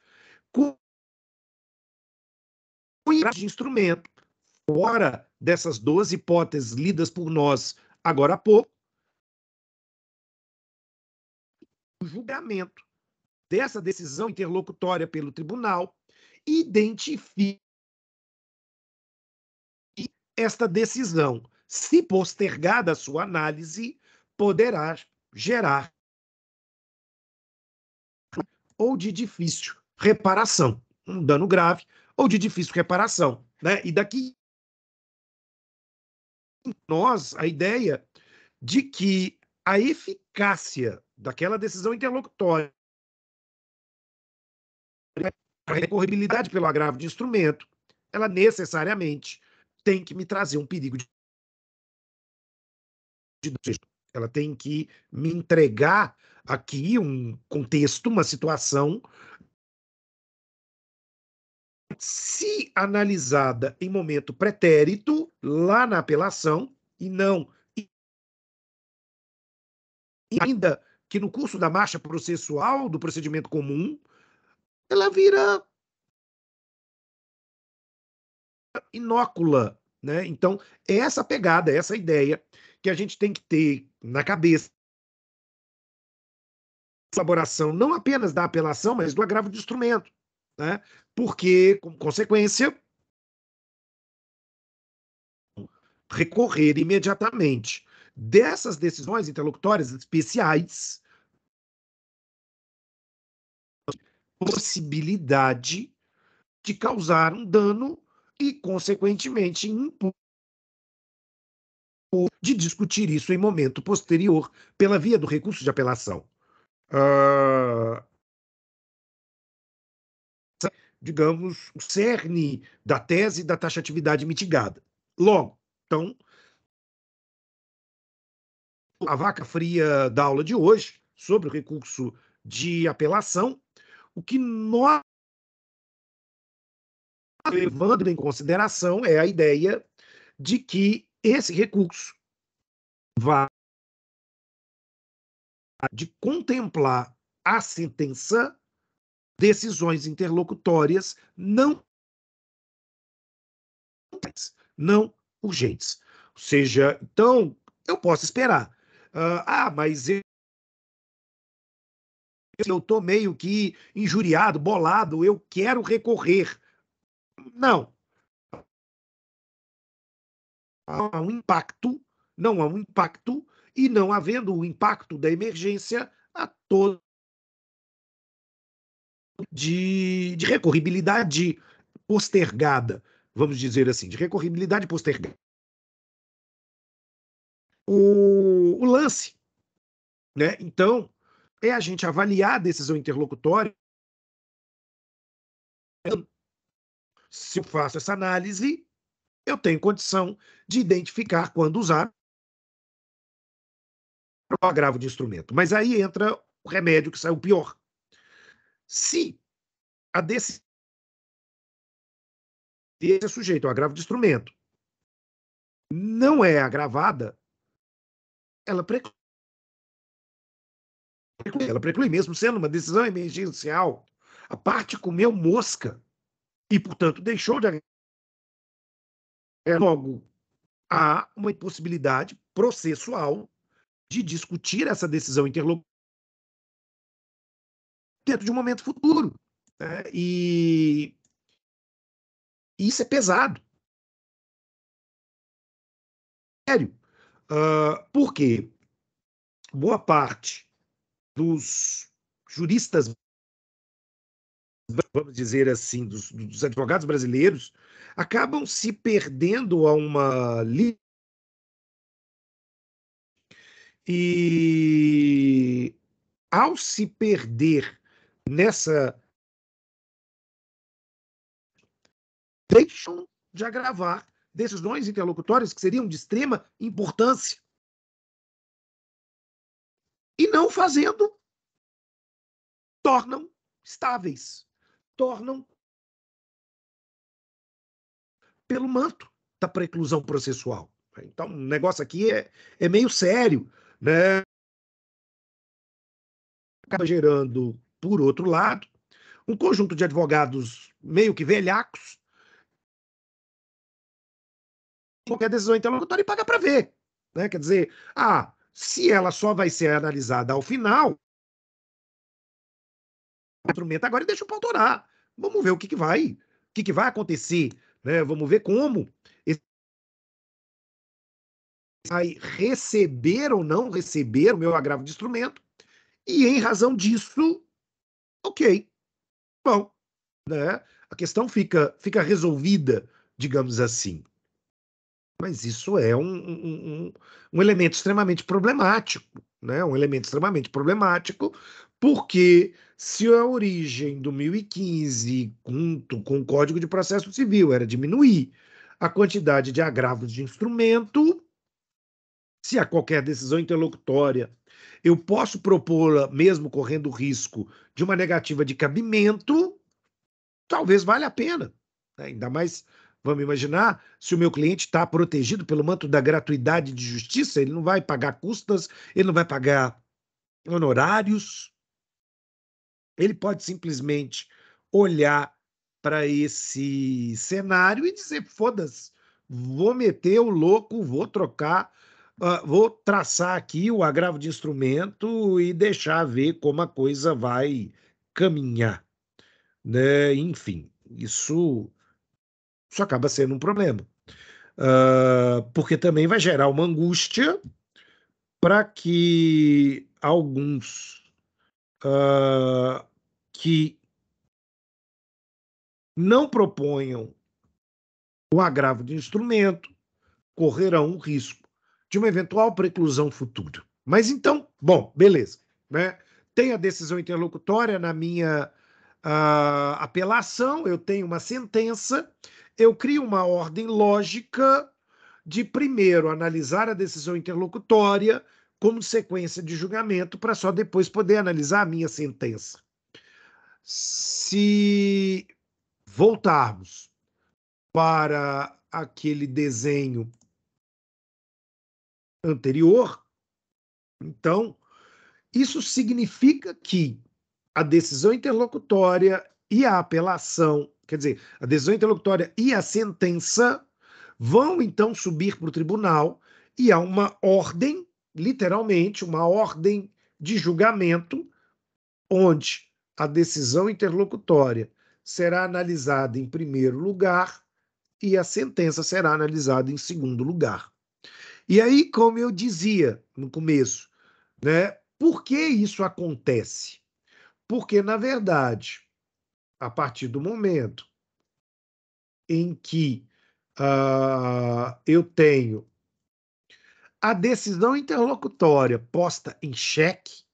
de instrumento. Fora dessas 12 hipóteses lidas por nós agora há pouco, o julgamento dessa decisão interlocutória pelo tribunal identifique esta decisão, se postergada a sua análise, poderá gerar ou de difícil reparação, um dano grave ou de difícil reparação. Né? E daqui nós a ideia de que a eficácia daquela decisão interlocutória, a recorribilidade pelo agravo de instrumento, ela necessariamente tem que me trazer um perigo de ela tem que me entregar aqui um contexto, uma situação se analisada em momento pretérito, lá na apelação, e não. E ainda que no curso da marcha processual, do procedimento comum, ela vira inócula. Né? Então, é essa pegada, é essa ideia que a gente tem que ter na cabeça. Elaboração não apenas da apelação, mas do agravo de instrumento né? porque, como consequência, recorrer imediatamente dessas decisões interlocutórias especiais possibilidade de causar um dano e, consequentemente, impor de discutir isso em momento posterior pela via do recurso de apelação. Ah, digamos, o cerne da tese da taxatividade mitigada. Logo, então, a vaca fria da aula de hoje sobre o recurso de apelação, o que nós levando em consideração é a ideia de que esse recurso vai de contemplar a sentença decisões interlocutórias não não urgentes. Ou seja, então, eu posso esperar. Uh, ah, mas eu eu estou meio que injuriado, bolado, eu quero recorrer. Não. Há um impacto, não há um impacto, e não havendo o impacto da emergência, a todo de, de recorribilidade postergada, vamos dizer assim, de recorribilidade postergada. O, o lance. Né? Então, é a gente avaliar a decisão interlocutória. Se eu faço essa análise, eu tenho condição de identificar quando usar o agravo de instrumento. Mas aí entra o remédio que saiu pior, se a decisão é sujeito ao agravo de instrumento não é agravada, ela preclui, ela preclui mesmo sendo uma decisão emergencial, a parte comeu mosca e, portanto, deixou de é logo há uma impossibilidade processual de discutir essa decisão interlocutória dentro de um momento futuro. Né? E isso é pesado. Sério. Uh, ah, porque boa parte dos juristas, vamos dizer assim, dos, dos advogados brasileiros, acabam se perdendo a uma e ao se perder nessa deixam de agravar decisões interlocutórias que seriam de extrema importância. E não fazendo, tornam estáveis, tornam pelo manto da preclusão processual. Então, o negócio aqui é, é meio sério, né? Acaba gerando por outro lado, um conjunto de advogados meio que velhacos qualquer decisão interlocutória e paga para ver. Né? Quer dizer, ah, se ela só vai ser analisada ao final, instrumento agora e deixa o pau torar. Vamos ver o que, que vai, o que, que vai acontecer, né? Vamos ver como vai receber ou não receber o meu agravo de instrumento. E em razão disso, ok, bom, né? A questão fica, fica resolvida, digamos assim. Mas isso é um, um, um elemento extremamente problemático, né? Um elemento extremamente problemático, porque se a origem do 1015, junto com o Código de Processo Civil, era diminuir a quantidade de agravos de instrumento, se a qualquer decisão interlocutória eu posso propô-la, mesmo correndo o risco de uma negativa de cabimento, talvez valha a pena. Né? Ainda mais, vamos imaginar, se o meu cliente está protegido pelo manto da gratuidade de justiça, ele não vai pagar custas, ele não vai pagar honorários. Ele pode simplesmente olhar para esse cenário e dizer: foda-se, vou meter o louco, vou trocar uh, vou traçar aqui o agravo de instrumento e deixar ver como a coisa vai caminhar. Né? Enfim, isso, isso acaba sendo um problema. Uh, porque também vai gerar uma angústia para que alguns uh, que não proponham o agravo de instrumento correrão um risco de uma eventual preclusão futura. Mas então, bom, beleza. Né? Tem a decisão interlocutória na minha uh, apelação, eu tenho uma sentença, eu crio uma ordem lógica de primeiro analisar a decisão interlocutória como sequência de julgamento, para só depois poder analisar a minha sentença. Se voltarmos para aquele desenho anterior. Então, isso significa que a decisão interlocutória e a apelação, quer dizer, a decisão interlocutória e a sentença vão então subir para o tribunal e há uma ordem, literalmente, uma ordem de julgamento, onde a decisão interlocutória será analisada em primeiro lugar e a sentença será analisada em segundo lugar. E aí, como eu dizia no começo, né? Por que isso acontece? Porque, na verdade, a partir do momento em que uh, eu tenho a decisão interlocutória posta em xeque,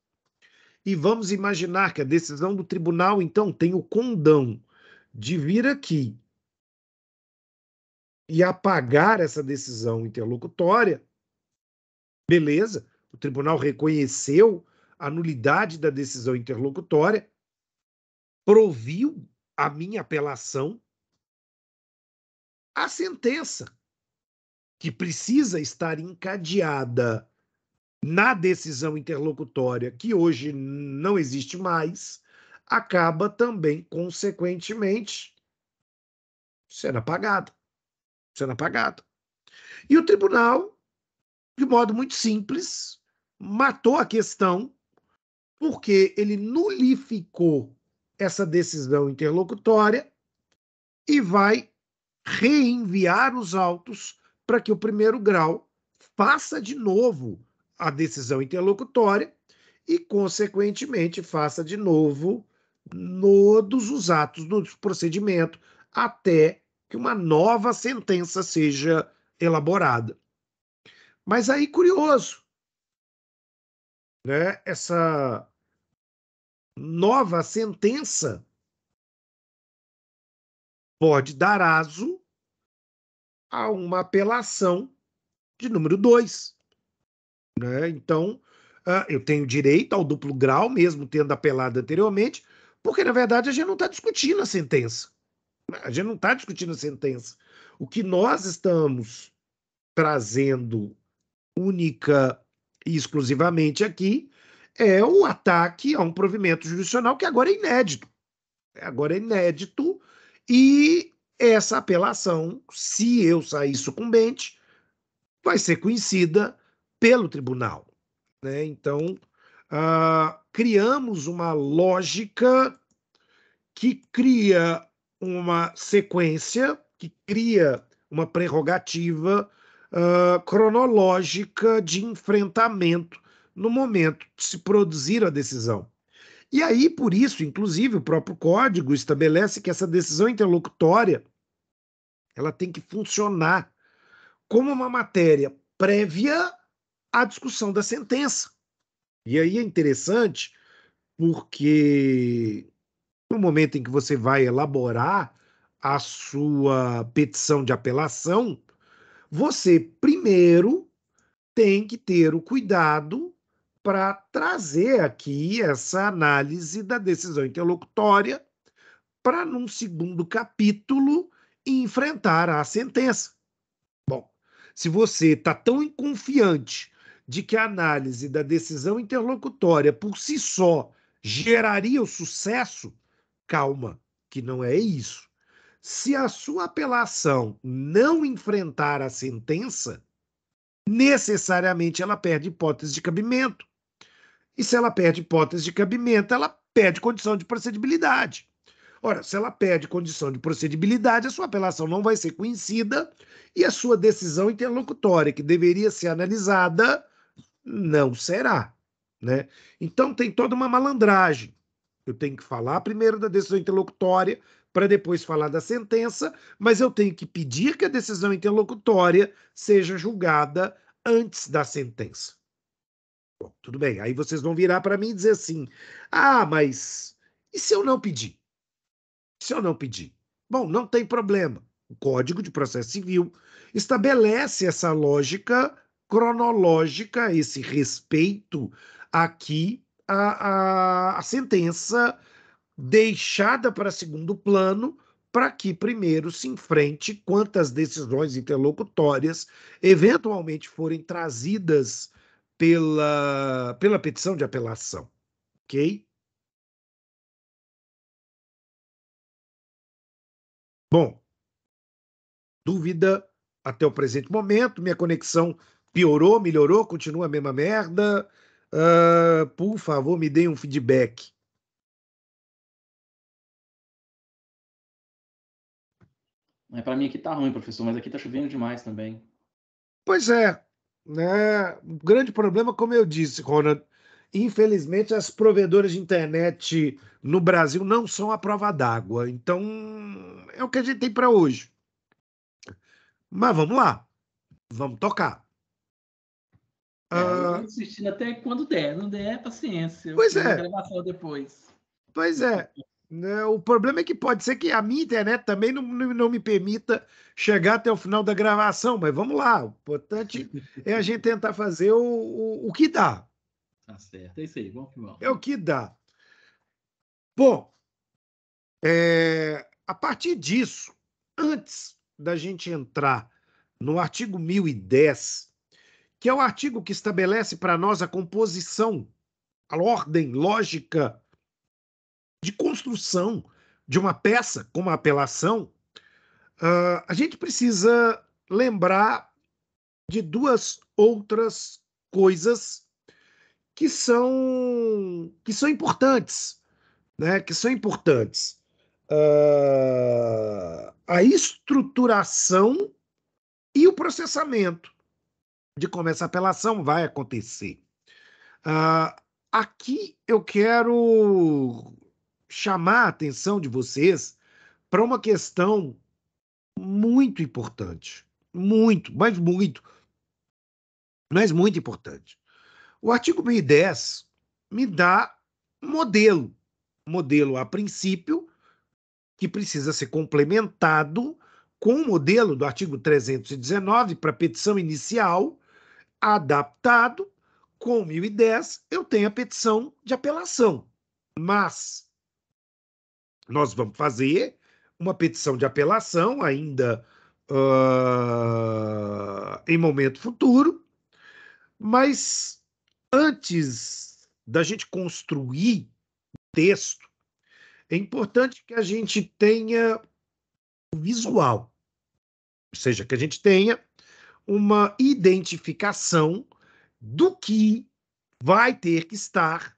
e vamos imaginar que a decisão do tribunal, então, tem o condão de vir aqui e apagar essa decisão interlocutória, Beleza, o tribunal reconheceu a nulidade da decisão interlocutória, proviu a minha apelação a sentença, que precisa estar encadeada na decisão interlocutória, que hoje não existe mais, acaba também, consequentemente, sendo apagada. Sendo apagada. E o tribunal de modo muito simples, matou a questão, porque ele nulificou essa decisão interlocutória e vai reenviar os autos para que o primeiro grau faça de novo a decisão interlocutória e, consequentemente, faça de novo todos os atos do procedimento até que uma nova sentença seja elaborada. Mas aí, curioso, né? essa nova sentença pode dar aso a uma apelação de número 2. Né? Então, uh, eu tenho direito ao duplo grau, mesmo tendo apelado anteriormente, porque, na verdade, a gente não está discutindo a sentença. A gente não está discutindo a sentença. O que nós estamos trazendo única e exclusivamente aqui, é o ataque a um provimento judicial que agora é inédito. É, agora é inédito e essa apelação, se eu sair sucumbente, vai ser conhecida pelo tribunal. Né? Então, ah, criamos uma lógica que cria uma sequência, que cria uma prerrogativa uh, cronológica de enfrentamento no momento de se produzir a decisão. E aí, por isso, inclusive, o próprio código estabelece que essa decisão interlocutória ela tem que funcionar como uma matéria prévia à discussão da sentença. E aí é interessante porque no momento em que você vai elaborar a sua petição de apelação, você primeiro tem que ter o cuidado para trazer aqui essa análise da decisão interlocutória para, num segundo capítulo, enfrentar a sentença. Bom, se você está tão confiante de que a análise da decisão interlocutória por si só geraria o sucesso, calma, que não é isso se a sua apelação não enfrentar a sentença, necessariamente ela perde hipótese de cabimento. E se ela perde hipótese de cabimento, ela perde condição de procedibilidade. Ora, se ela perde condição de procedibilidade, a sua apelação não vai ser conhecida e a sua decisão interlocutória, que deveria ser analisada, não será. Né? Então tem toda uma malandragem. Eu tenho que falar primeiro da decisão interlocutória, para depois falar da sentença, mas eu tenho que pedir que a decisão interlocutória seja julgada antes da sentença. Bom, tudo bem. Aí vocês vão virar para mim e dizer assim: ah, mas e se eu não pedir? Se eu não pedir? Bom, não tem problema. O Código de Processo Civil estabelece essa lógica cronológica, esse respeito aqui à, à, à sentença deixada para segundo plano para que primeiro se enfrente quantas decisões interlocutórias eventualmente forem trazidas pela, pela petição de apelação. Ok? Bom, dúvida até o presente momento, minha conexão piorou, melhorou, continua a mesma merda. Uh, por favor, me deem um feedback. É, para mim aqui tá ruim, professor, mas aqui tá chovendo demais também. Pois é, né? O grande problema, como eu disse, Ronald, infelizmente as provedoras de internet no Brasil não são a prova d'água. Então, é o que a gente tem para hoje. Mas vamos lá. Vamos tocar. É, ah, assistindo até quando der, não der, é paciência. Pois é. Gravação depois. Pois é. Né, o problema é que pode ser que a minha internet também não, não me permita chegar até o final da gravação, mas vamos lá. O importante é a gente tentar fazer o, o, o que dá. Tá certo, é isso aí, vamos que vamos. É o que dá. Bom, é, a partir disso, antes da gente entrar no artigo 1010, que é o artigo que estabelece para nós a composição, a ordem lógica de construção de uma peça como a apelação, uh, a gente precisa lembrar de duas outras coisas que são que são importantes, né? Que são importantes uh, a estruturação e o processamento de como essa apelação vai acontecer. Uh, aqui eu quero chamar a atenção de vocês para uma questão muito importante. Muito, mas muito, mas muito importante. O artigo 1010 me dá um modelo, modelo a princípio, que precisa ser complementado com o modelo do artigo 319 para petição inicial, adaptado com 1010, eu tenho a petição de apelação. Mas nós vamos fazer uma petição de apelação ainda uh, em momento futuro, mas antes da gente construir o texto, é importante que a gente tenha o visual, ou seja, que a gente tenha uma identificação do que vai ter que estar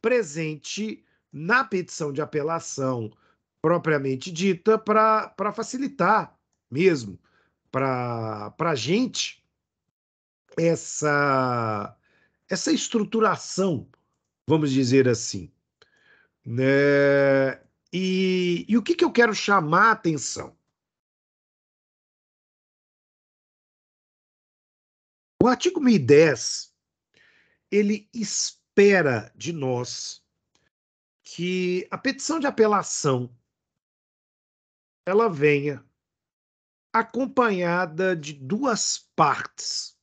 presente na petição de apelação propriamente dita para facilitar mesmo para a gente essa, essa estruturação, vamos dizer assim. Né? E, e o que, que eu quero chamar a atenção? O artigo 1010, ele espera de nós que a petição de apelação ela venha acompanhada de duas partes.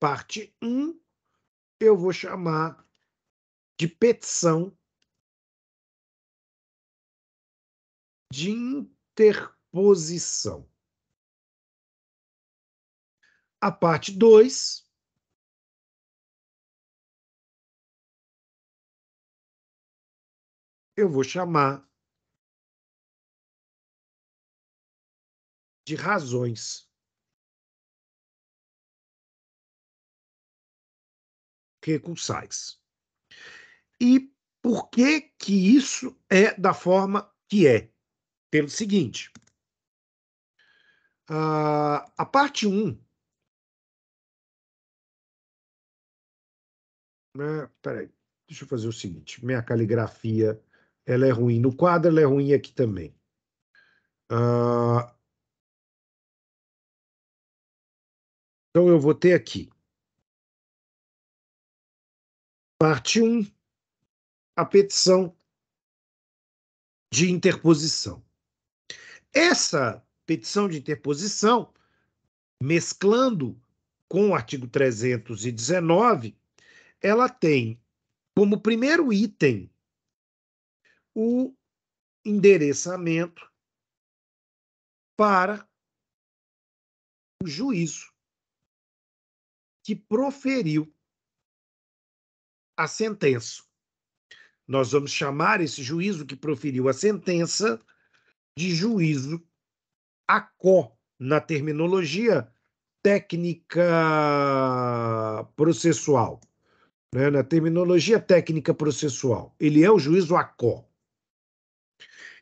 Parte 1, um, eu vou chamar de petição de interposição a parte 2. Eu vou chamar de razões. recursais. E por que que isso é da forma que é? Pelo seguinte, a, ah, a parte 1, um, né? Peraí, deixa eu fazer o seguinte: minha caligrafia ela é ruim no quadro, ela é ruim aqui também. Uh, então eu vou ter aqui parte 1, a petição de interposição. Essa petição de interposição, mesclando com o artigo 319, ela tem como primeiro item o endereçamento para o juízo que proferiu a sentença. Nós vamos chamar esse juízo que proferiu a sentença de juízo ACO, na terminologia técnica processual né, na terminologia técnica processual. Ele é o juízo ACO.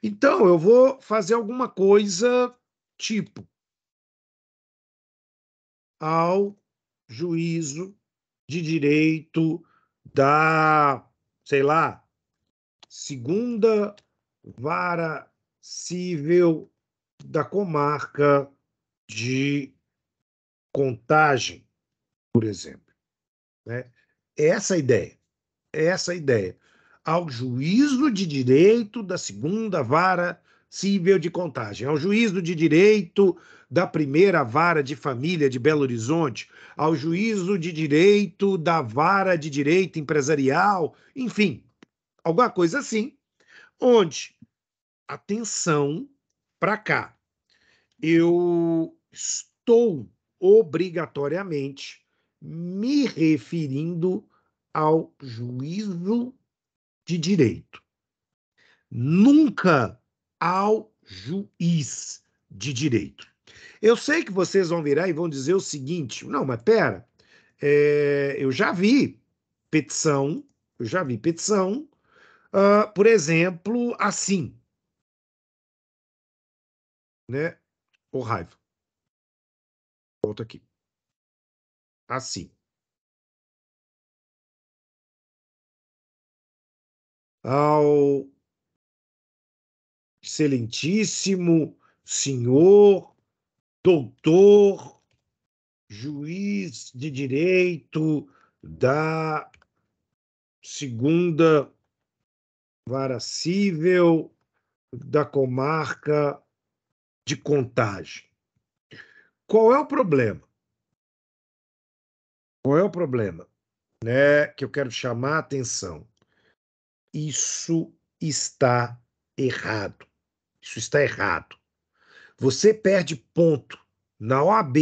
Então, eu vou fazer alguma coisa tipo ao juízo de direito da, sei lá, segunda vara civil da comarca de Contagem, por exemplo. Né? É essa a ideia. É essa a ideia. Ao juízo de direito da segunda vara cível de contagem, ao juízo de direito da primeira vara de família de Belo Horizonte, ao juízo de direito da vara de direito empresarial, enfim, alguma coisa assim, onde, atenção para cá, eu estou obrigatoriamente me referindo ao juízo de direito. Nunca ao juiz de direito. Eu sei que vocês vão virar e vão dizer o seguinte: não, mas pera, é, eu já vi petição, eu já vi petição, uh, por exemplo, assim. Né? Ô oh, raiva. Volta aqui assim. Ao excelentíssimo senhor, doutor, juiz de direito da segunda vara cível da comarca de Contagem. Qual é o problema? Qual é o problema? Né, que eu quero chamar a atenção. Isso está errado. Isso está errado. Você perde ponto na OAB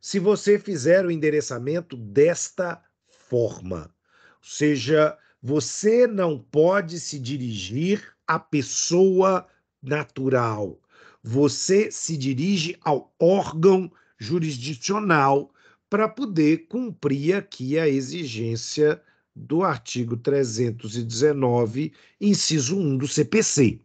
se você fizer o endereçamento desta forma. Ou seja, você não pode se dirigir à pessoa natural. Você se dirige ao órgão jurisdicional para poder cumprir aqui a exigência do artigo 319, inciso 1 do CPC.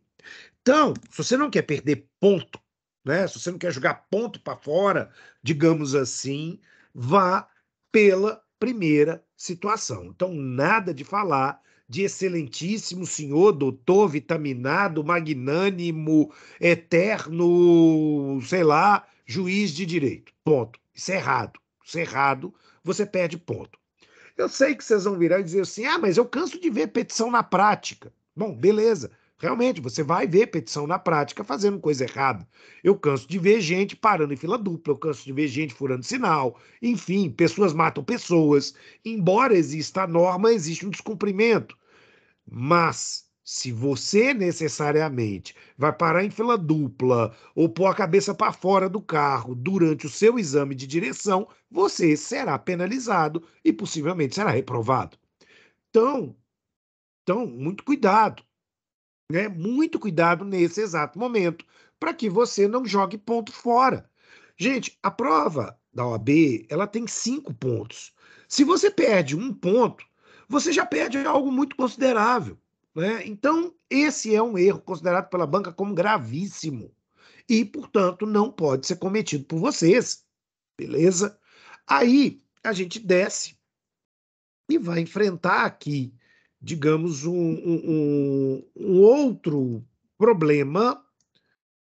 Então, se você não quer perder ponto, né? Se você não quer jogar ponto para fora, digamos assim, vá pela primeira situação. Então, nada de falar de excelentíssimo senhor, doutor, vitaminado, magnânimo, eterno, sei lá, juiz de direito. Ponto. Isso é errado cerrado, você perde ponto. Eu sei que vocês vão virar e dizer assim: ah, mas eu canso de ver petição na prática. Bom, beleza. Realmente, você vai ver petição na prática fazendo coisa errada. Eu canso de ver gente parando em fila dupla, eu canso de ver gente furando sinal, enfim, pessoas matam pessoas. Embora exista a norma, existe um descumprimento. Mas se você necessariamente vai parar em fila dupla ou pôr a cabeça para fora do carro durante o seu exame de direção, você será penalizado e possivelmente será reprovado. Então, então muito cuidado. Né? Muito cuidado nesse exato momento para que você não jogue ponto fora. Gente, a prova da OAB ela tem cinco pontos. Se você perde um ponto, você já perde algo muito considerável. Né? Então, esse é um erro considerado pela banca como gravíssimo e, portanto, não pode ser cometido por vocês. Beleza? Aí a gente desce e vai enfrentar aqui, digamos, um, um, um outro problema,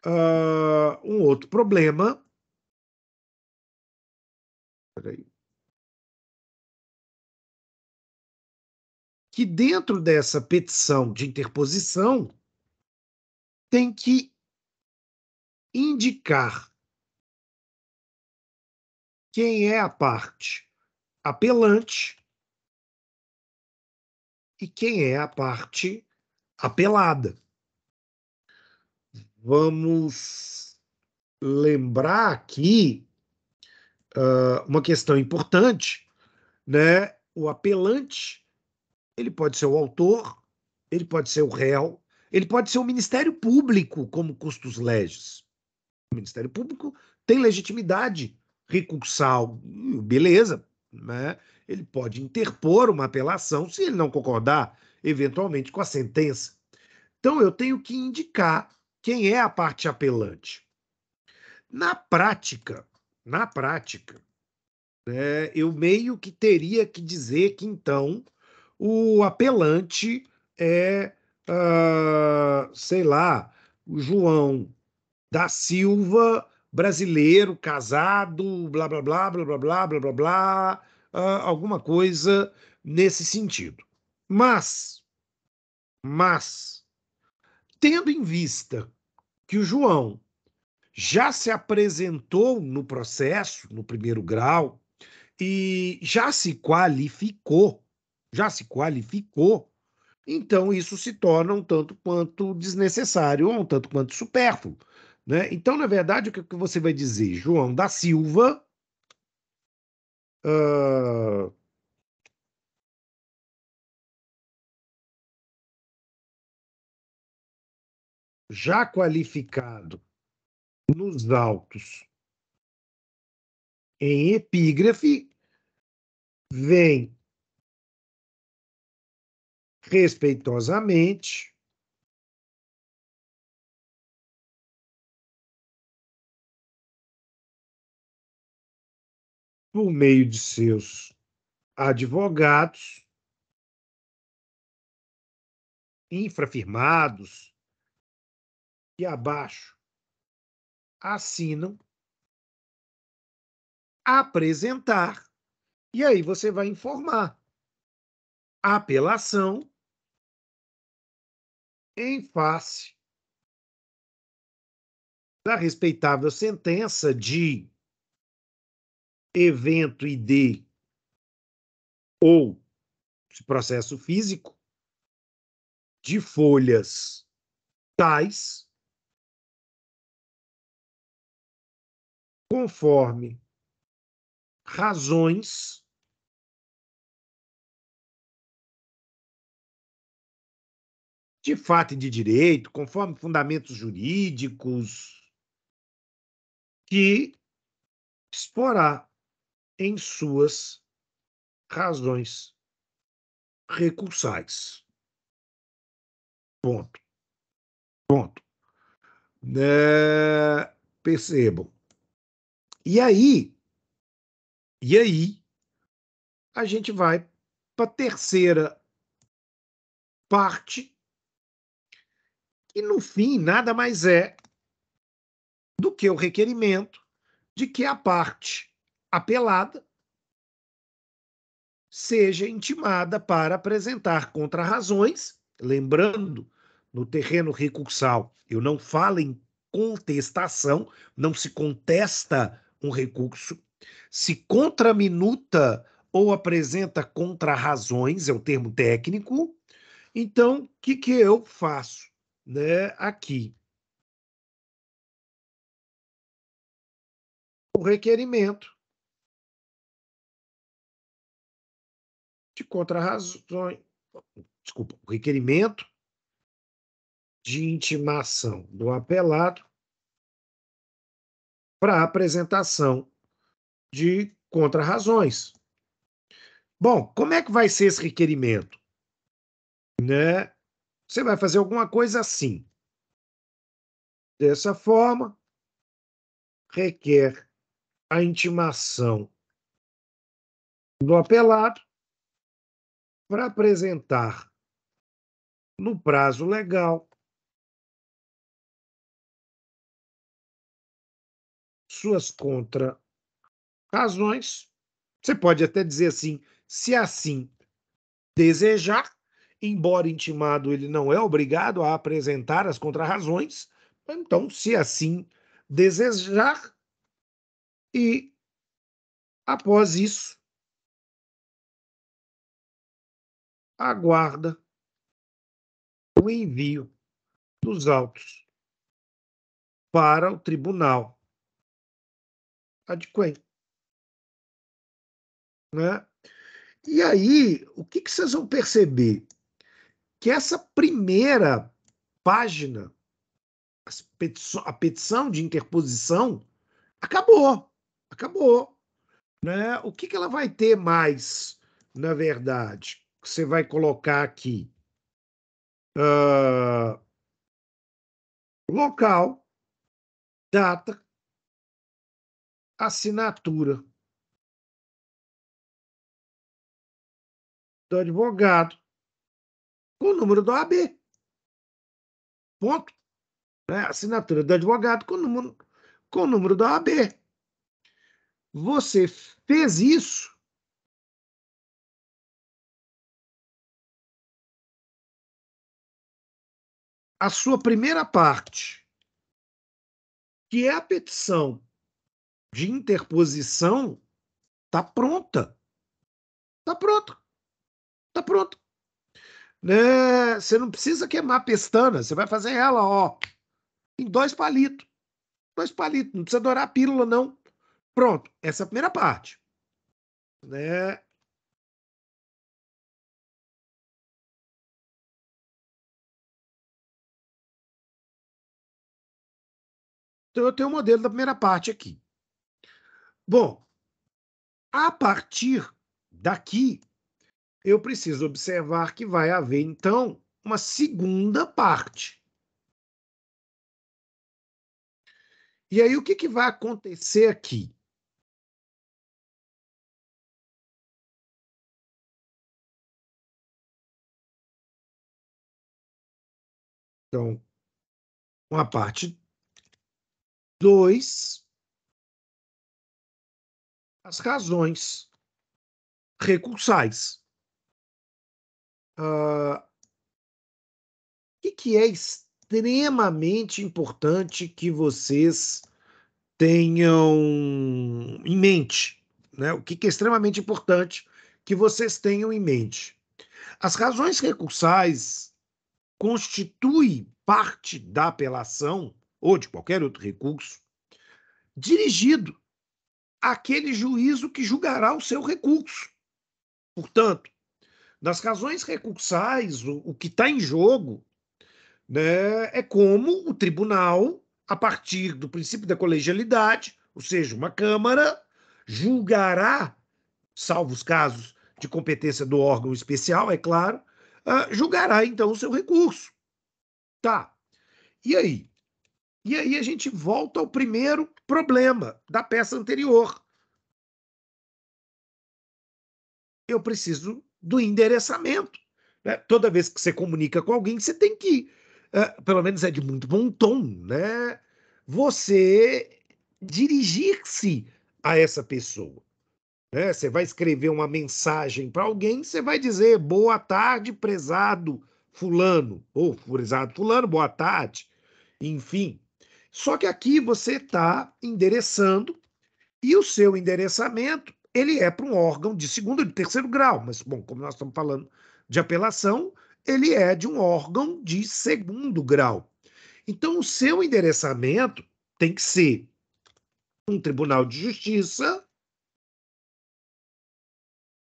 uh, um outro problema. Peraí. que dentro dessa petição de interposição tem que indicar quem é a parte apelante e quem é a parte apelada. Vamos lembrar aqui uh, uma questão importante, né? O apelante ele pode ser o autor, ele pode ser o réu, ele pode ser o Ministério Público como custos legis. O Ministério Público tem legitimidade recursal, beleza, né? Ele pode interpor uma apelação se ele não concordar eventualmente com a sentença. Então eu tenho que indicar quem é a parte apelante. Na prática, na prática, né, eu meio que teria que dizer que então o apelante é, uh, sei lá, o João da Silva, brasileiro, casado, blá, blá, blá, blá, blá, blá, blá, blá, blá uh, ah, alguma coisa nesse sentido. Mas, mas, tendo em vista que o João já se apresentou no processo, no primeiro grau, e já se qualificou já se qualificou, então isso se torna um tanto quanto desnecessário ou um tanto quanto supérfluo. Né? Então, na verdade, o que é você vai dizer? João da Silva. Uh... já qualificado nos autos em epígrafe, vem respeitosamente, por meio de seus advogados, infrafirmados e abaixo, assinam apresentar, e aí você vai informar. Apelação em face da respeitável sentença de evento ID ou processo físico de folhas tais conforme razões de fato e de direito, conforme fundamentos jurídicos, que exporá em suas razões recursais. Ponto. Ponto. É, percebam. E aí, e aí, a gente vai para a terceira parte e no fim nada mais é do que o requerimento de que a parte apelada seja intimada para apresentar contrarrazões, lembrando, no terreno recursal, eu não falo em contestação, não se contesta um recurso, se contraminuta ou apresenta contrarrazões, é o termo técnico, então o que, que eu faço? né, aqui. O requerimento de contrarrazões, desculpa, o requerimento de intimação do apelado para apresentação de contrarrazões. Bom, como é que vai ser esse requerimento? Né? Você vai fazer alguma coisa assim. Dessa forma, requer a intimação do apelado para apresentar no prazo legal suas contra-razões. Você pode até dizer assim, se assim desejar, embora intimado, ele não é obrigado a apresentar as contrarrazões, então, se assim desejar, e após isso, aguarda o envio dos autos para o tribunal adquirente. Né? E aí, o que, que vocês vão perceber? que essa primeira página, a petição de interposição, acabou. Acabou. Né? O que, que ela vai ter mais, na verdade? Você vai colocar aqui uh, local, data, assinatura do advogado, com o número da OAB. Ponto. Né? Assinatura do advogado com o número, com o número da OAB. Você fez isso, a sua primeira parte, que é a petição de interposição, está pronta. Está pronta. Está pronta né? Você não precisa queimar pestana, você vai fazer ela, ó, em dois palitos. Dois palitos, não precisa dourar a pílula, não. Pronto, essa é a primeira parte. Né? Então, eu tenho o modelo da primeira parte aqui. Bom, a partir daqui, eu preciso observar que vai haver, então, uma segunda parte. E aí, o que, que vai acontecer aqui? Então, uma parte 2, as razões recursais o que, que é extremamente importante que vocês tenham em mente? Né? O que, que é extremamente importante que vocês tenham em mente? As razões recursais constituem parte da apelação ou de qualquer outro recurso dirigido àquele juízo que julgará o seu recurso. Portanto, nas razões recursais, o, o que está em jogo né, é como o tribunal, a partir do princípio da colegialidade, ou seja, uma Câmara, julgará, salvo os casos de competência do órgão especial, é claro, uh, julgará então o seu recurso. Tá. E aí? E aí a gente volta ao primeiro problema da peça anterior. Eu preciso do endereçamento. Né? Toda vez que você comunica com alguém, você tem que, uh, pelo menos é de muito bom tom, né? Você dirigir-se a essa pessoa. Né? Você vai escrever uma mensagem para alguém, você vai dizer boa tarde, prezado fulano, ou prezado fulano, boa tarde, enfim. Só que aqui você está endereçando e o seu endereçamento ele é para um órgão de segundo e de terceiro grau, mas, bom, como nós estamos falando de apelação, ele é de um órgão de segundo grau. Então, o seu endereçamento tem que ser um tribunal de justiça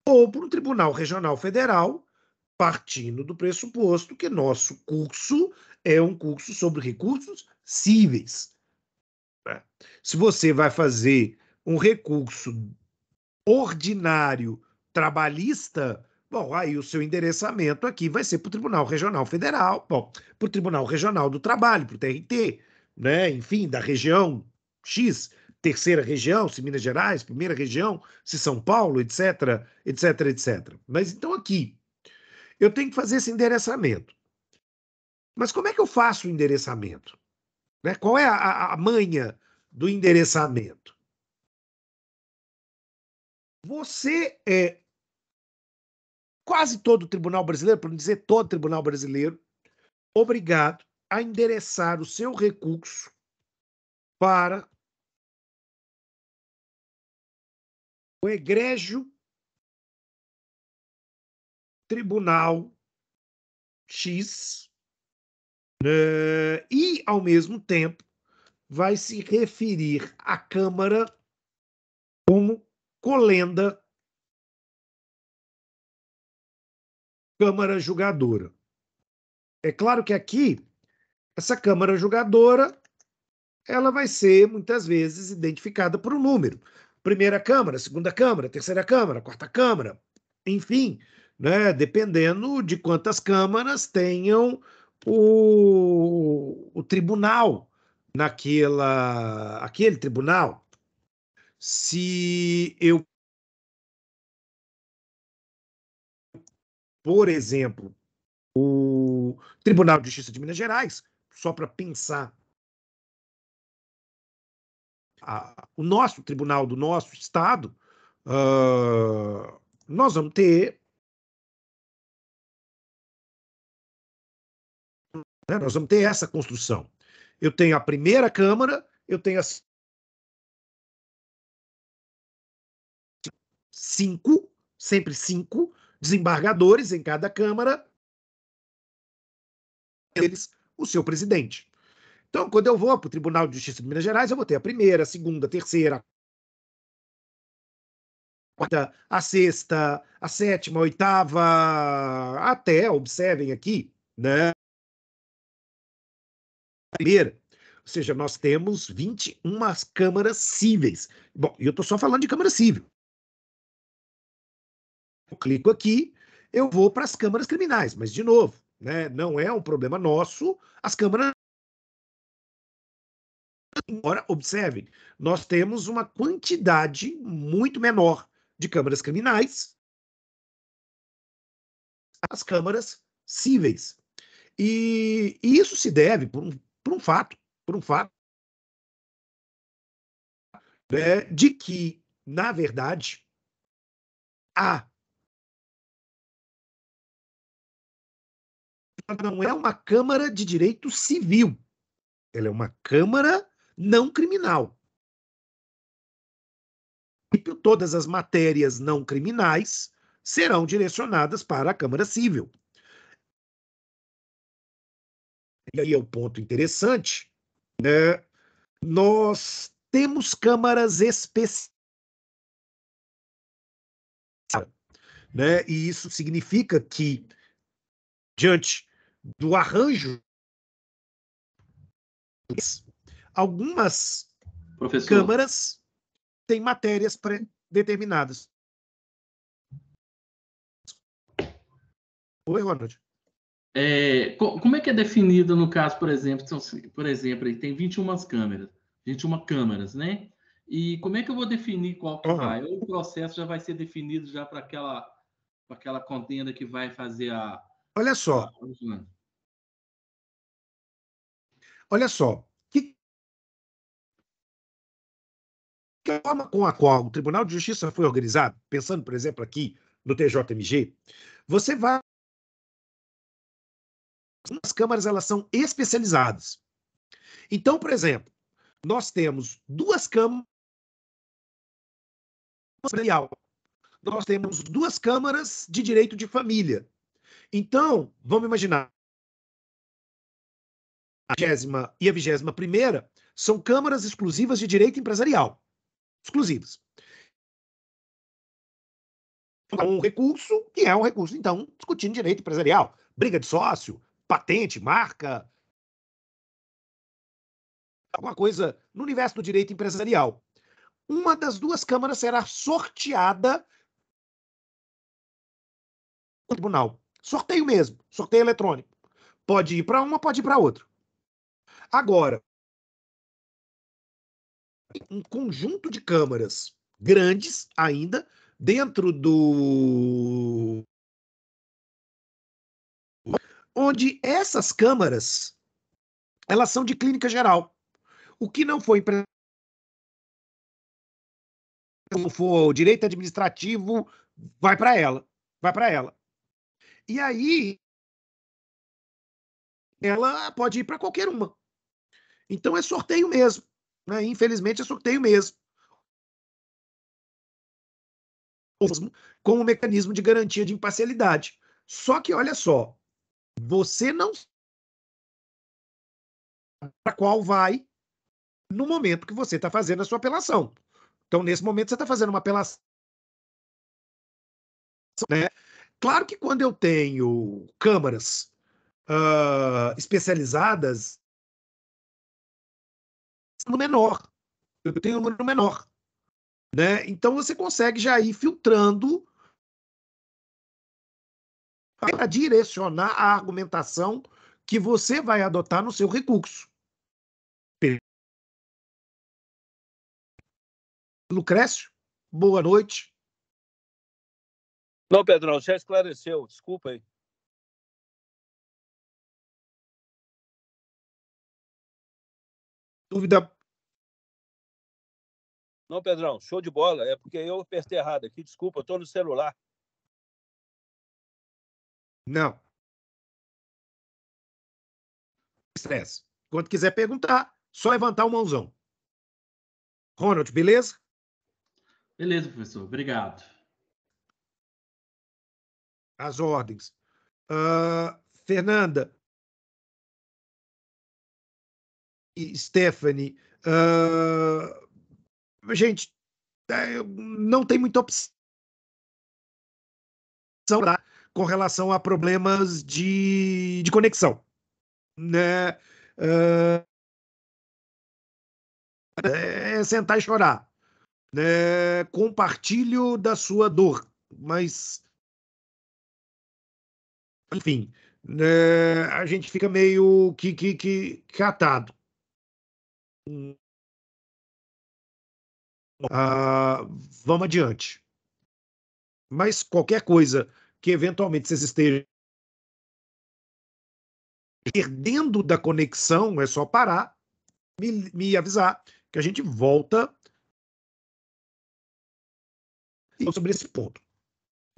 ou para um tribunal regional federal, partindo do pressuposto que nosso curso é um curso sobre recursos cíveis. Né? Se você vai fazer um recurso ordinário trabalhista, bom, aí o seu endereçamento aqui vai ser para o Tribunal Regional Federal, bom, para o Tribunal Regional do Trabalho, para o TRT, né? enfim, da região X, terceira região, se Minas Gerais, primeira região, se São Paulo, etc, etc, etc. Mas então aqui, eu tenho que fazer esse endereçamento. Mas como é que eu faço o endereçamento? Né? Qual é a, a, a manha do endereçamento? Você é quase todo o tribunal brasileiro, para não dizer todo o tribunal brasileiro, obrigado a endereçar o seu recurso para o egrégio tribunal X né, e, ao mesmo tempo, vai se referir à Câmara como colenda Câmara Julgadora. É claro que aqui, essa Câmara Julgadora, ela vai ser muitas vezes identificada por um número. Primeira Câmara, segunda Câmara, terceira Câmara, quarta Câmara, enfim, né, dependendo de quantas câmaras tenham o, o tribunal naquela aquele tribunal se eu, por exemplo, o Tribunal de Justiça de Minas Gerais, só para pensar a, o nosso tribunal do nosso estado, uh, nós vamos ter. Né, nós vamos ter essa construção. Eu tenho a primeira Câmara, eu tenho a cinco, sempre cinco, desembargadores em cada Câmara, eles o seu presidente. Então, quando eu vou para o Tribunal de Justiça de Minas Gerais, eu vou ter a primeira, a segunda, a terceira, a quarta, a sexta, a sétima, a oitava, até, observem aqui, né? primeira. Ou seja, nós temos 21 câmaras cíveis. Bom, e eu estou só falando de câmara civil eu clico aqui, eu vou para as câmaras criminais. Mas, de novo, né, não é um problema nosso, as câmaras. Embora, observem, nós temos uma quantidade muito menor de câmaras criminais as câmaras cíveis. E, e, isso se deve por um, por um fato, por um fato né, de que, na verdade, há não é uma Câmara de Direito Civil. Ela é uma Câmara não criminal. Todas as matérias não criminais serão direcionadas para a Câmara Civil. E aí é o um ponto interessante. Né? Nós temos câmaras especiais. Né? E isso significa que, diante do arranjo. Algumas Professor. câmaras têm matérias pré-determinadas. Oi, Ronald. É, como é que é definido no caso, por exemplo, então, por exemplo, tem 21 câmeras, 21 câmeras, né? E como é que eu vou definir qual que vai? o processo já vai ser definido já para aquela, aquela contenda que vai fazer a. Olha só. A... Olha só, que, que a forma com a qual o Tribunal de Justiça foi organizado, pensando, por exemplo, aqui no TJMG, você vai as câmaras elas são especializadas. Então, por exemplo, nós temos duas câmaras nós temos duas câmaras de direito de família. Então, vamos imaginar a 20 e a vigésima primeira são câmaras exclusivas de direito empresarial. Exclusivas. É um recurso que é um recurso, então, discutindo direito empresarial. Briga de sócio, patente, marca. Alguma coisa no universo do direito empresarial. Uma das duas câmaras será sorteada no tribunal. Sorteio mesmo, sorteio eletrônico. Pode ir para uma, pode ir para outra. Agora, um conjunto de câmaras grandes ainda dentro do onde essas câmaras elas são de clínica geral. O que não foi como for direito administrativo, vai para ela, vai para ela. E aí ela pode ir para qualquer uma. Então é sorteio mesmo. Né? Infelizmente é sorteio mesmo. Com o mecanismo de garantia de imparcialidade. Só que, olha só, você não para qual vai no momento que você está fazendo a sua apelação. Então, nesse momento, você está fazendo uma apelação. Né? Claro que quando eu tenho câmaras uh, especializadas sendo menor. Eu tenho um número menor. Né? Então você consegue já ir filtrando para direcionar a argumentação que você vai adotar no seu recurso. Lucrécio, boa noite. Não, Pedrão, já esclareceu, desculpa aí. dúvida. Não, Pedrão, show de bola. É porque eu apertei errado aqui, desculpa, eu estou no celular. Não. Estresse. Quando quiser perguntar, só levantar o mãozão. Ronald, beleza? Beleza, professor. Obrigado. As ordens. Uh, Fernanda, e Stephanie, uh, gente, é, não tem muita opção com relação a problemas de, de conexão. Né? Uh, é sentar e chorar. Né? Compartilho da sua dor, mas. Enfim, né? a gente fica meio que, que, que catado. Hum. Ah, vamos adiante. Mas qualquer coisa que eventualmente vocês estejam perdendo da conexão, é só parar, me, me avisar, que a gente volta sobre esse ponto.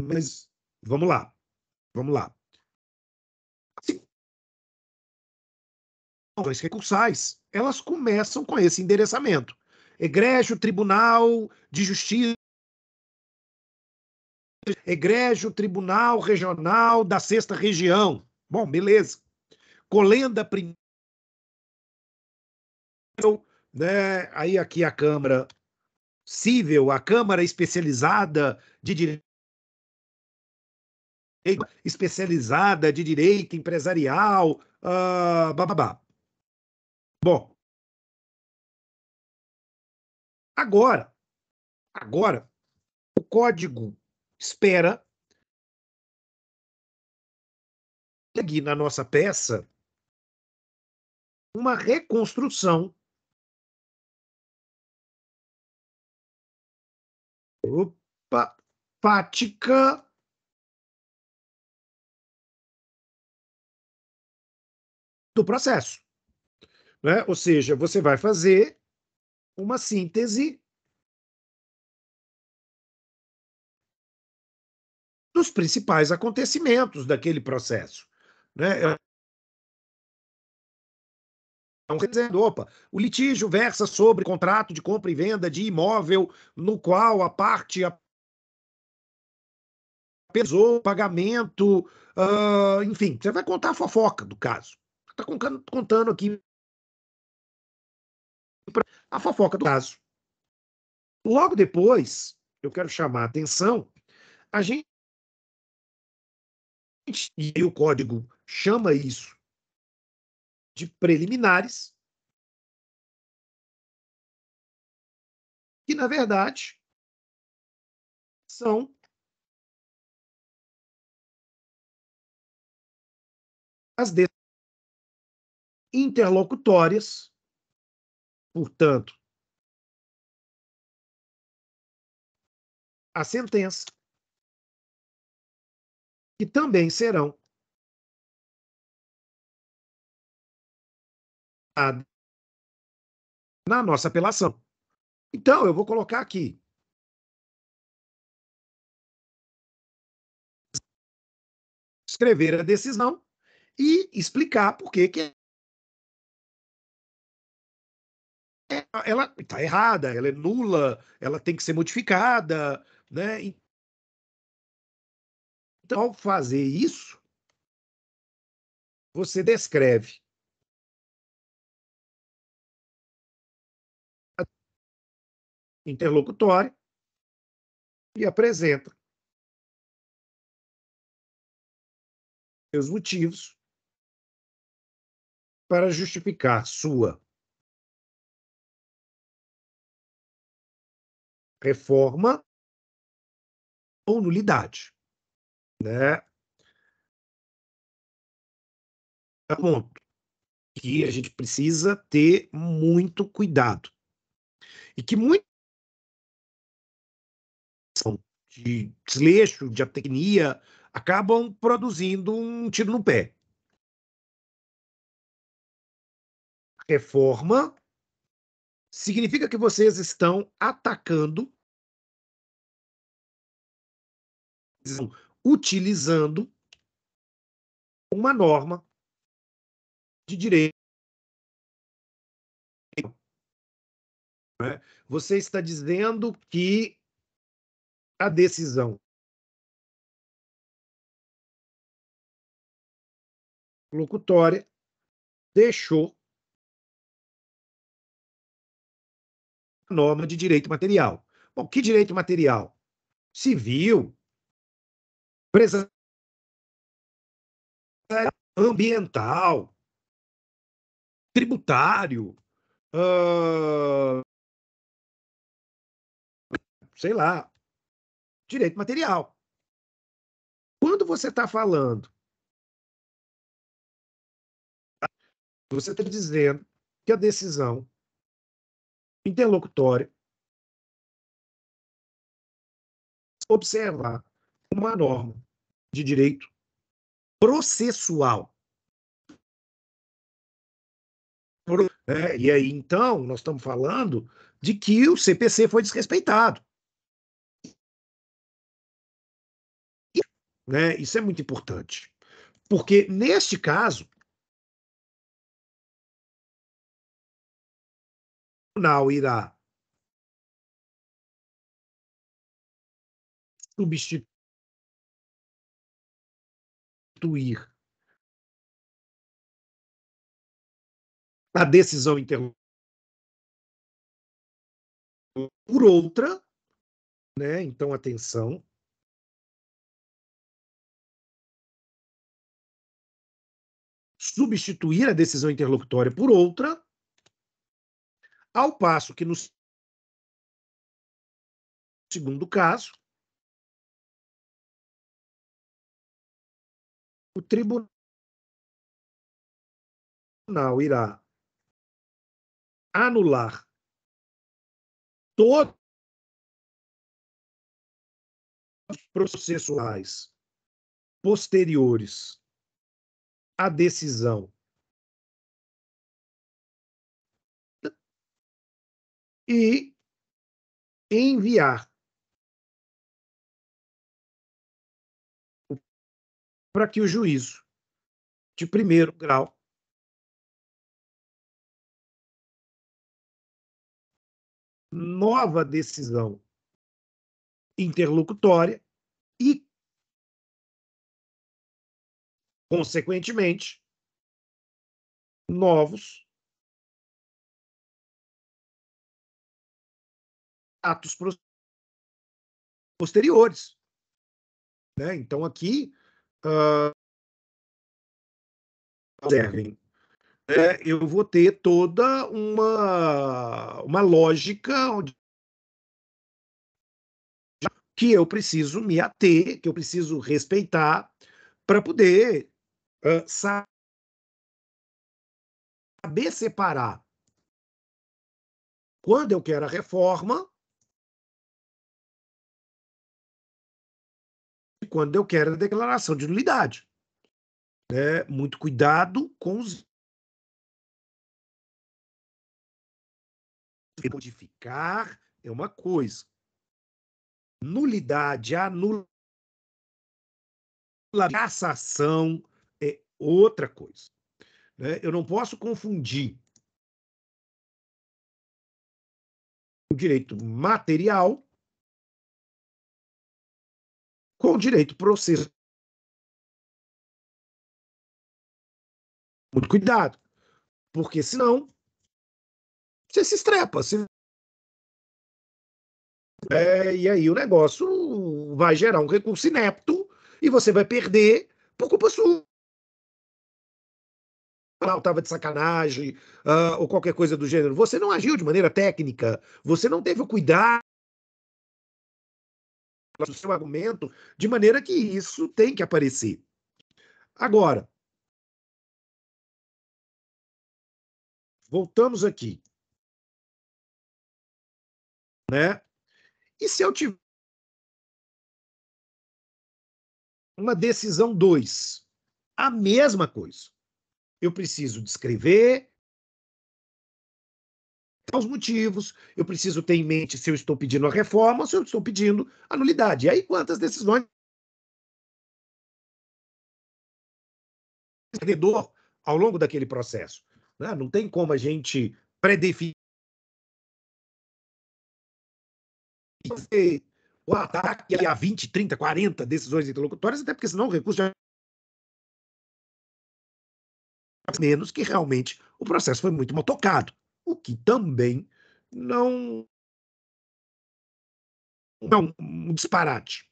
Mas vamos lá, vamos lá. Dois recursais elas começam com esse endereçamento. Egrégio Tribunal de Justiça. Egrégio Tribunal Regional da Sexta Região. Bom, beleza. Colenda primeiro. Né? Aí aqui a Câmara Cível, a Câmara Especializada de Direito especializada de direito empresarial, uh, bababá. Bom, agora, agora, o código espera aqui na nossa peça uma reconstrução. Opa, fática. Do processo. Né? Ou seja, você vai fazer uma síntese dos principais acontecimentos daquele processo. Né? Então, dizendo, opa, o litígio versa sobre contrato de compra e venda de imóvel no qual a parte pesou pagamento, uh, enfim, você vai contar a fofoca do caso. Está contando aqui para a fofoca do caso. Logo depois, eu quero chamar a atenção, a gente. E o código chama isso de preliminares, que na verdade são as interlocutórias Portanto, a sentença, que também serão na nossa apelação. Então, eu vou colocar aqui. Escrever a decisão e explicar por que, que Ah, ela está errada, ela é nula, ela tem que ser modificada, né? Então, ao fazer isso, você descreve a interlocutória e apresenta seus motivos para justificar sua reforma ou nulidade. Né? É ponto que a gente precisa ter muito cuidado. E que muito de desleixo, de aptecnia, acabam produzindo um tiro no pé. Reforma significa que vocês estão atacando utilizando uma norma de direito. Né? Você está dizendo que a decisão locutória deixou a norma de direito material. Bom, que direito material? Civil, preservação ambiental, tributário, uh, sei lá, direito material. Quando você está falando, você está dizendo que a decisão interlocutória observa uma norma de direito processual. É, e aí, então, nós estamos falando de que o CPC foi desrespeitado. Né? Isso é muito importante. Porque, neste caso, o tribunal irá substituir substituir a decisão interlocutória por outra, né? Então atenção. Substituir a decisão interlocutória por outra, ao passo que no segundo caso, o tribunal irá anular todos os processuais posteriores à decisão e enviar para que o juízo de primeiro grau nova decisão interlocutória e consequentemente novos atos posteriores. Né? Então, aqui, Uh, é, eu vou ter toda uma, uma lógica que eu preciso me ater, que eu preciso respeitar, para poder uh, saber separar quando eu quero a reforma quando eu quero a é declaração de nulidade. É, muito cuidado com os. Modificar é uma coisa. Nulidade, anula cassação é outra coisa. Né? Eu não posso confundir o direito material com direito processo. Muito cuidado, porque senão você se estrepa. Você... É, e aí o negócio vai gerar um recurso inepto e você vai perder por culpa sua. Estava de sacanagem uh, ou qualquer coisa do gênero. Você não agiu de maneira técnica, você não teve o cuidado do seu argumento, de maneira que isso tem que aparecer. Agora, voltamos aqui. Né? E se eu tiver uma decisão 2, a mesma coisa. Eu preciso descrever, os motivos, eu preciso ter em mente se eu estou pedindo a reforma ou se eu estou pedindo a nulidade. E aí, quantas decisões. ao longo daquele processo. Né? Não tem como a gente predefinir. O ataque a 20, 30, 40 decisões interlocutórias, até porque senão o recurso já. Menos que realmente o processo foi muito mal tocado o que também não é um disparate.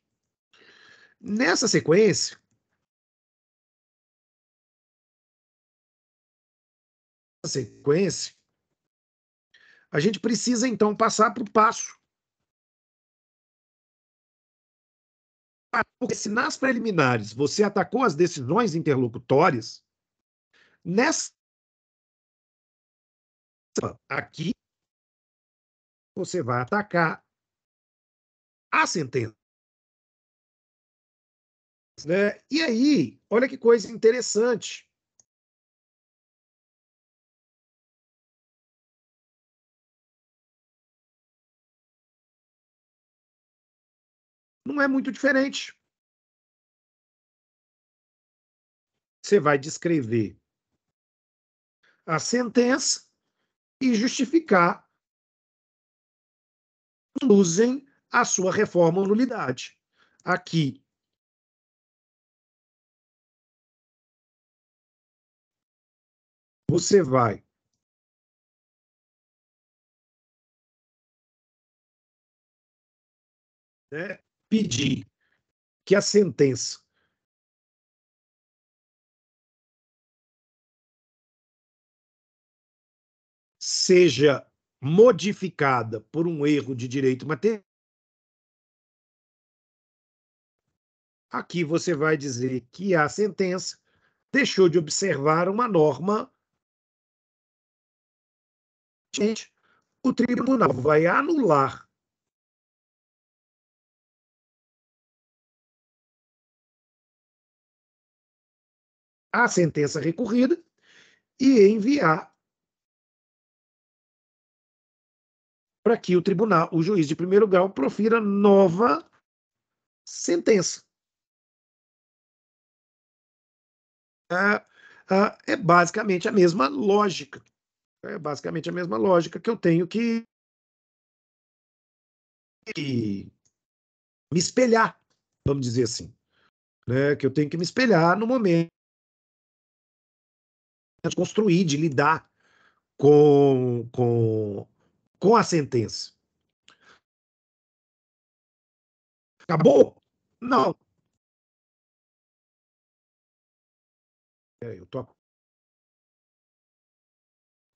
Nessa sequência, sequência, a gente precisa então passar para o passo. Porque se nas preliminares você atacou as decisões interlocutórias, nessa aqui você vai atacar a sentença. Né? E aí, olha que coisa interessante. Não é muito diferente. Você vai descrever a sentença e justificar luzem a sua reforma ou nulidade. Aqui, você vai né, pedir que a sentença seja modificada por um erro de direito material, aqui você vai dizer que a sentença deixou de observar uma norma. O tribunal vai anular a sentença recorrida e enviar para que o tribunal, o juiz de primeiro grau, profira nova sentença. Ah, ah, é basicamente a mesma lógica. É basicamente a mesma lógica que eu tenho que, que me espelhar, vamos dizer assim. Né? Que eu tenho que me espelhar no momento de construir, de lidar com, com com a sentença. Acabou? Não. É, eu estou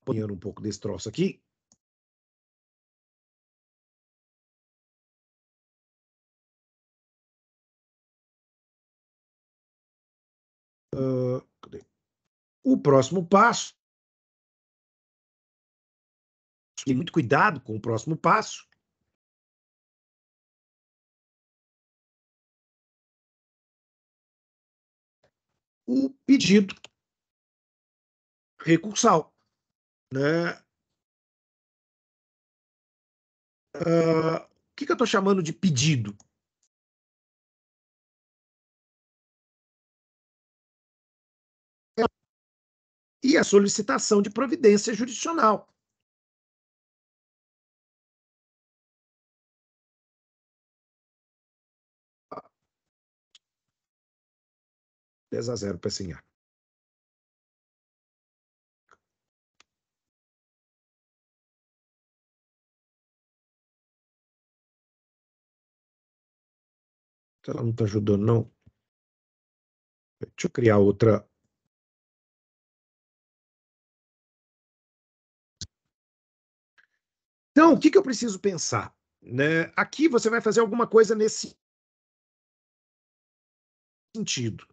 apanhando um pouco desse troço aqui. Uh, o próximo passo e muito cuidado com o próximo passo, o pedido recursal. Né? Uh, o que, que eu estou chamando de pedido? É, e a solicitação de providência jurisdicional. 10 a 0 Pessinha. Ela tá, não está ajudando, não. Deixa eu criar outra. Então, o que, que eu preciso pensar? Né? Aqui você vai fazer alguma coisa nesse sentido.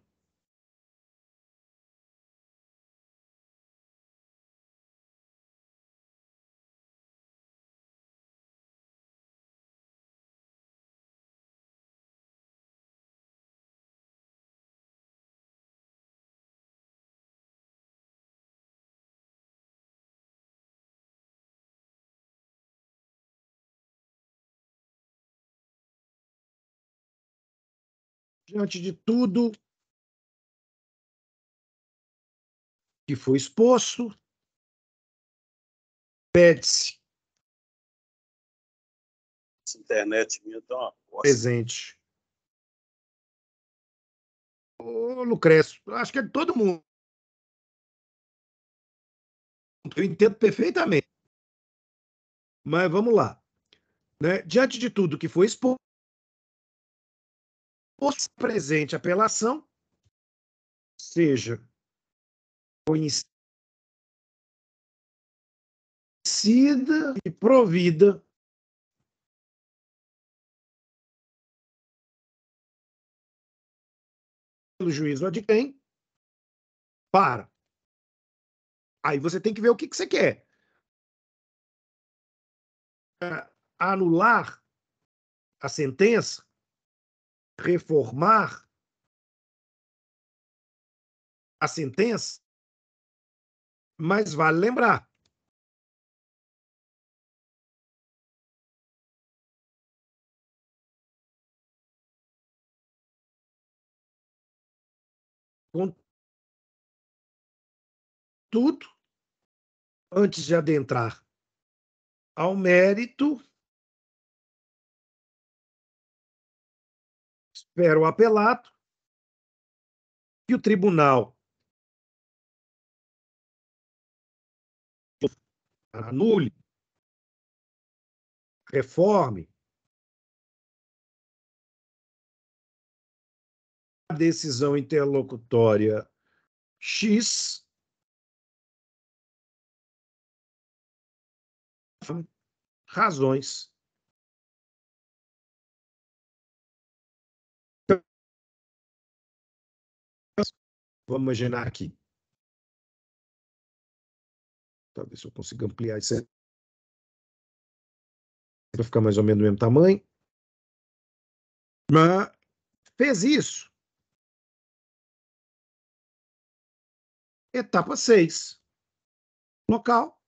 diante de tudo que foi exposto, pede-se. Essa internet minha tá uma bosta. Presente. Ô, Lucrécio, acho que é de todo mundo. Eu entendo perfeitamente. Mas vamos lá. Né? Diante de tudo que foi exposto, fosse presente apelação, seja conhecida e provida pelo juízo de quem para. Aí você tem que ver o que, que você quer. É, anular a sentença reformar a sentença, mas vale lembrar. tudo antes de adentrar ao mérito, era o apelato que o tribunal anule, reforme a decisão interlocutória X razões Vamos imaginar aqui. Talvez eu consiga ampliar isso aqui. Para ficar mais ou menos do mesmo tamanho. Mas fez isso. Etapa 6. Local.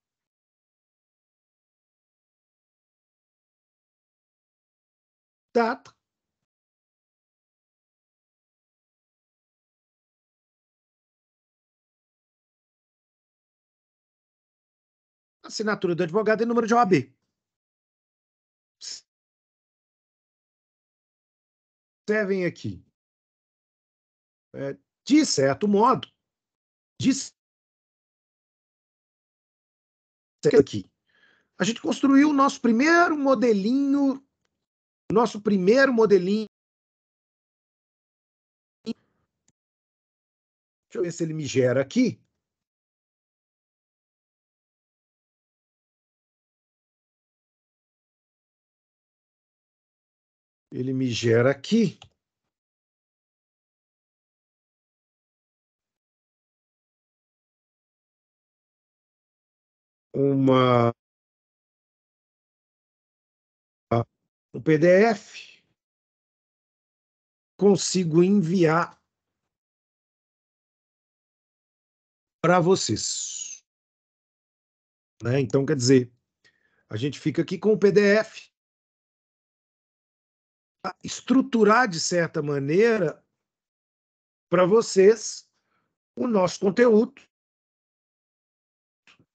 Data. assinatura do advogado e número de OAB. Servem aqui. É, de certo modo, de aqui. A gente construiu o nosso primeiro modelinho, nosso primeiro modelinho. Deixa eu ver se ele me gera aqui. ele me gera aqui. Uma, um PDF, consigo enviar para vocês. Né? Então, quer dizer, a gente fica aqui com o PDF estruturar de certa maneira para vocês o nosso conteúdo,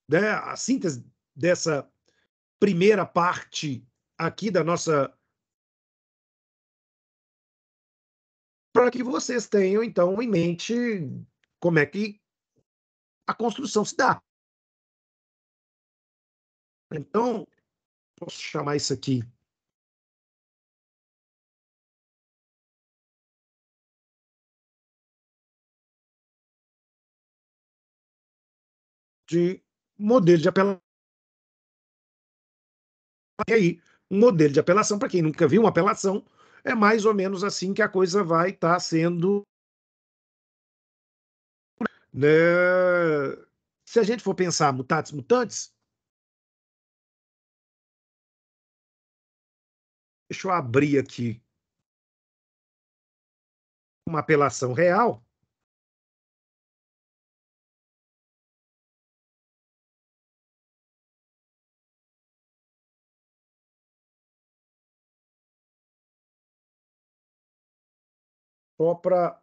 né? a síntese dessa primeira parte aqui da nossa. Para que vocês tenham, então, em mente como é que a construção se dá. Então, posso chamar isso aqui de modelo de apelação. E aí, um modelo de apelação, para quem nunca viu uma apelação, é mais ou menos assim que a coisa vai estar tá sendo. Né? Se a gente for pensar mutatis mutantes. Deixa eu abrir aqui uma apelação real. só para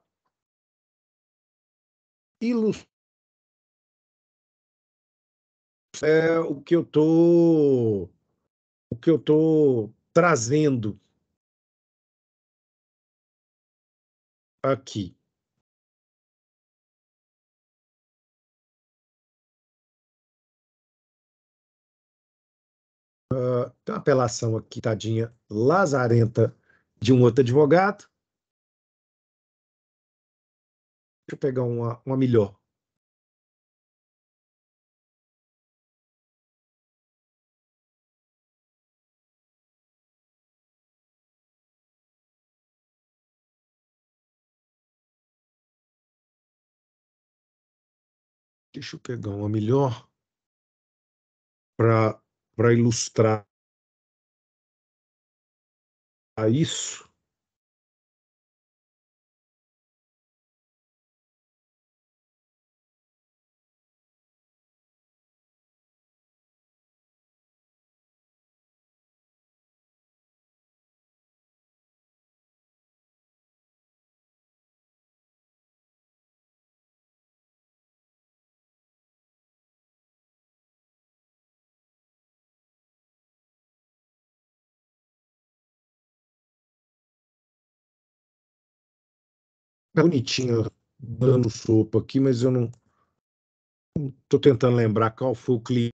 ilustrar é o que eu tô o que eu tô trazendo aqui. Uh, tem uma apelação aqui, tadinha, lazarenta de um outro advogado. Deixa eu pegar uma, uma melhor. Deixa eu pegar uma melhor para ilustrar isso. bonitinho dando sopa aqui, mas eu não. Estou tentando lembrar qual foi o cliente.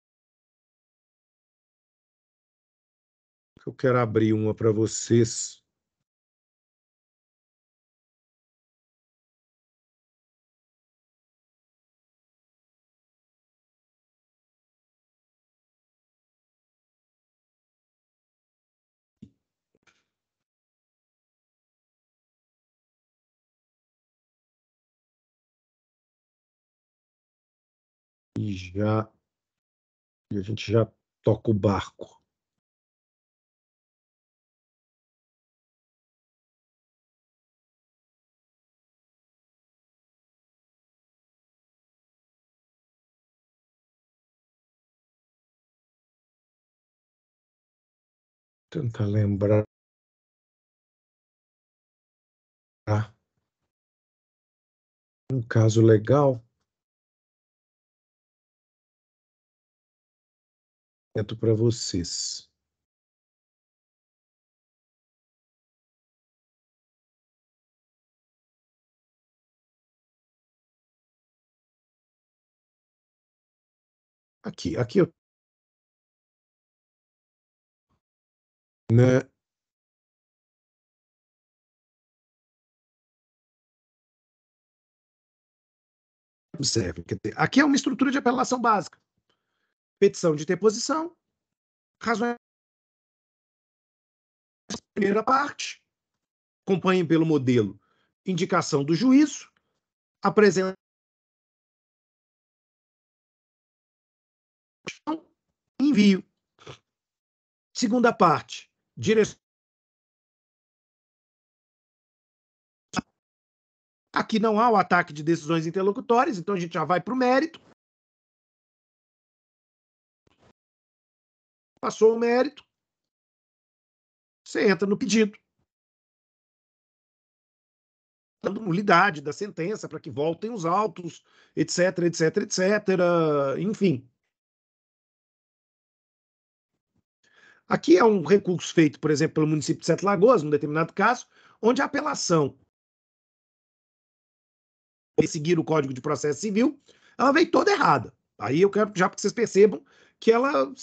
Eu quero abrir uma para vocês. já e a gente já toca o barco. Tentar lembrar um caso legal projeto é para vocês. Aqui, aqui eu né observe, aqui é uma estrutura de apelação básica petição de deposição, razões. Primeira parte, acompanhem pelo modelo indicação do juízo, apresenta envio. Segunda parte, direção. Aqui não há o ataque de decisões interlocutórias, então a gente já vai para o mérito. passou o mérito, você entra no pedido. Dando nulidade da sentença para que voltem os autos, etc, etc, etc, enfim. Aqui é um recurso feito, por exemplo, pelo município de Sete Lagoas, num determinado caso, onde a apelação seguir o Código de Processo Civil, ela veio toda errada. Aí eu quero já que vocês percebam que ela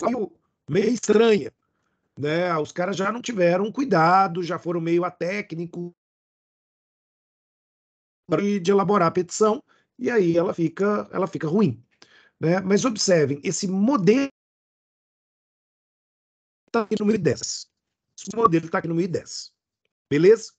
saiu meio estranha. Né? Os caras já não tiveram cuidado, já foram meio a técnico de elaborar a petição, e aí ela fica, ela fica ruim. Né? Mas observem, esse modelo está aqui no 1010. Esse modelo está aqui no 1010. Beleza?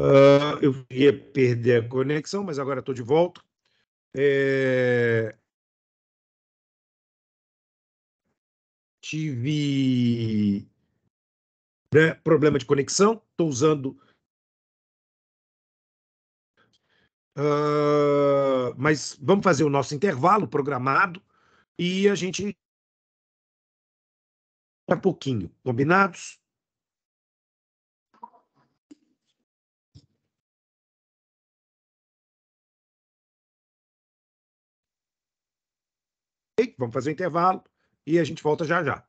Uh, eu ia é perder a conexão, mas agora estou de volta. É... Tive né, problema de conexão, estou usando. Uh, mas vamos fazer o nosso intervalo programado e a gente. a pouquinho, combinados? vamos fazer um intervalo e a gente volta já já.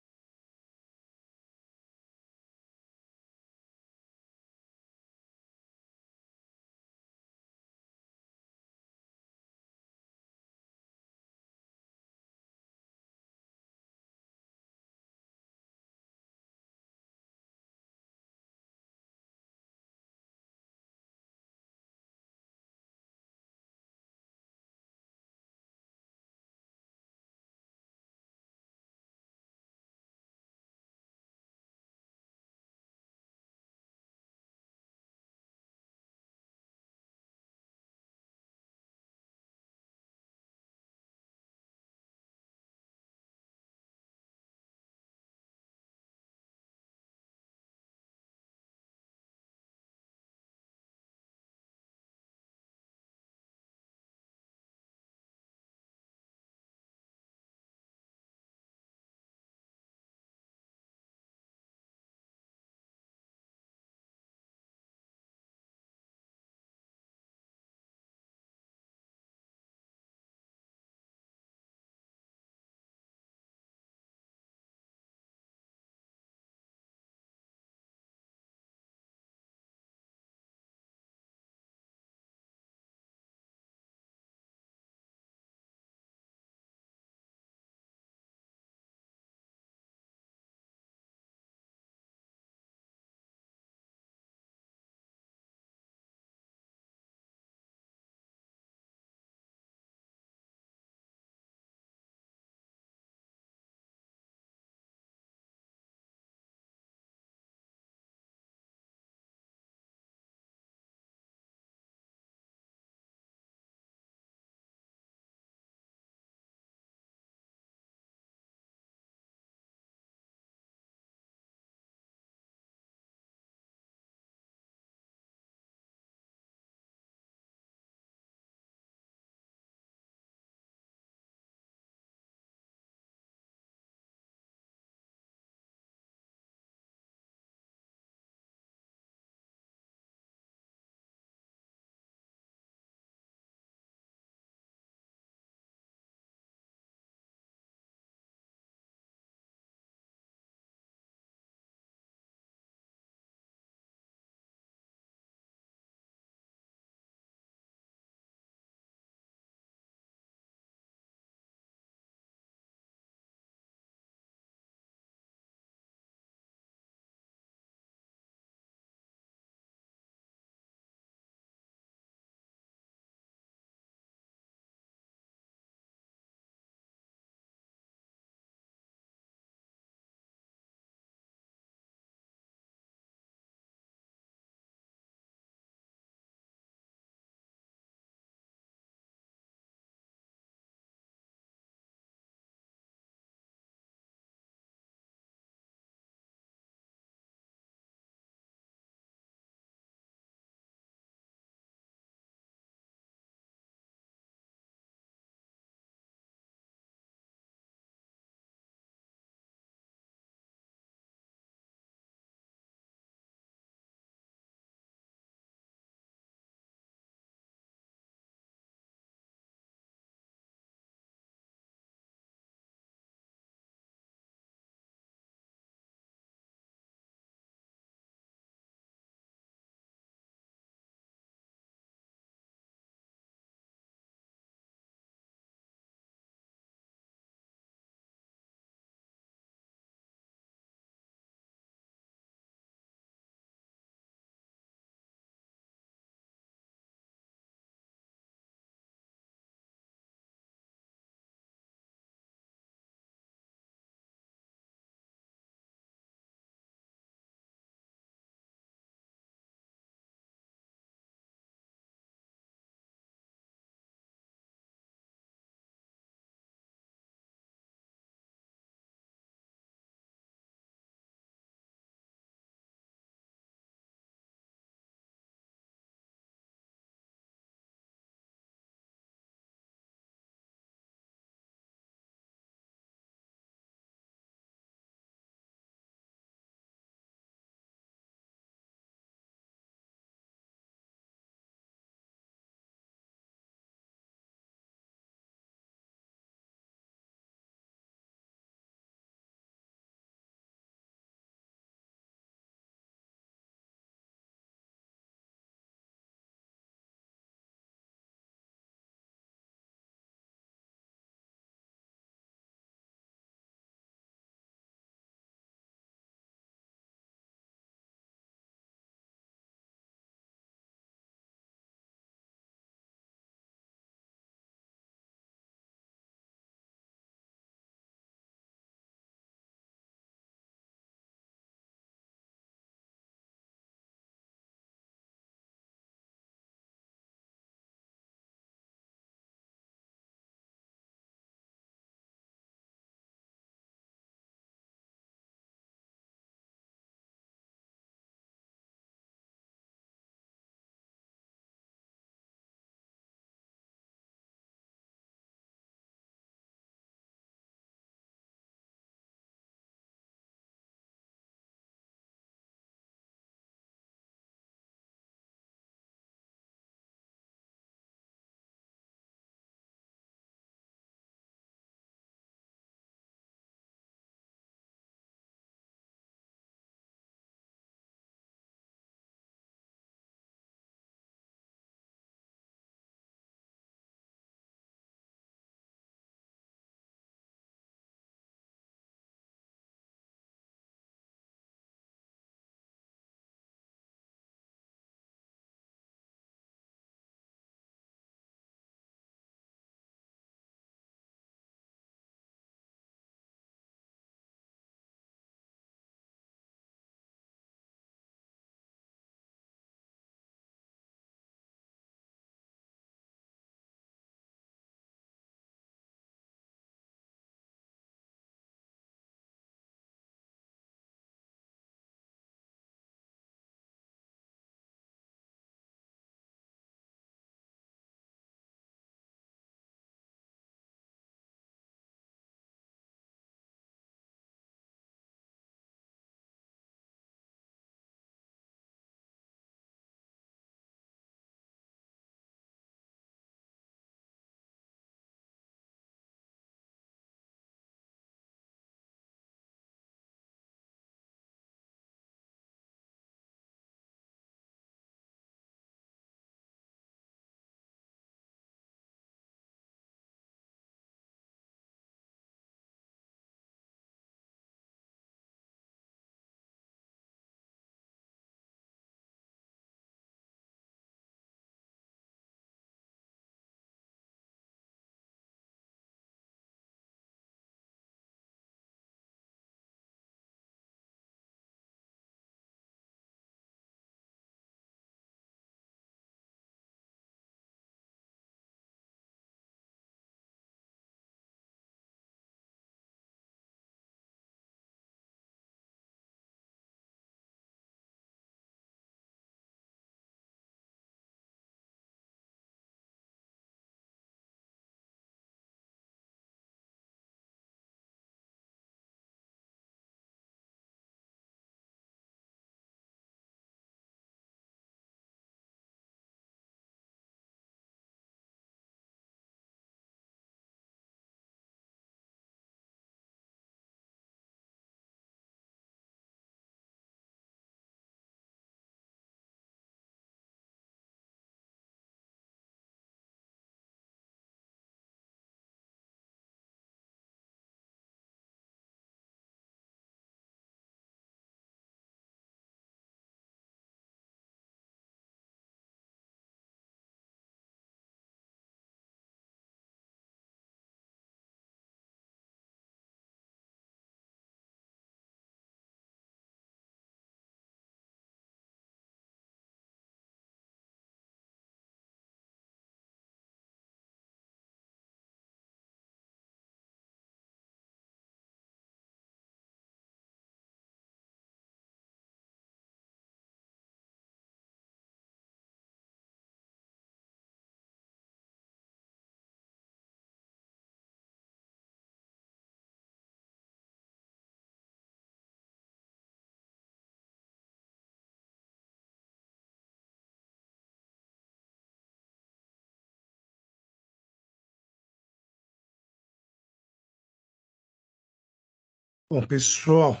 Bom, pessoal,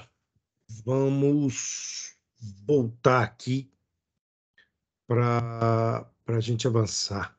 vamos voltar aqui para a gente avançar.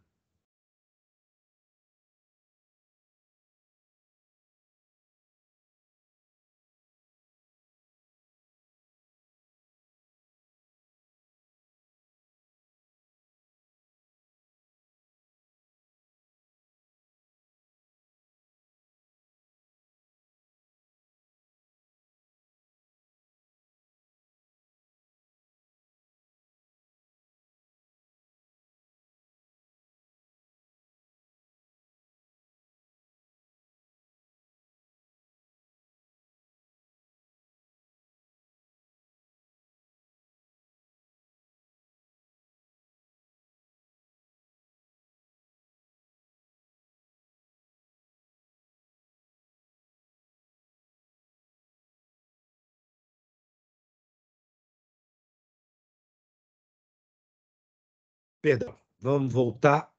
Perdão, vamos voltar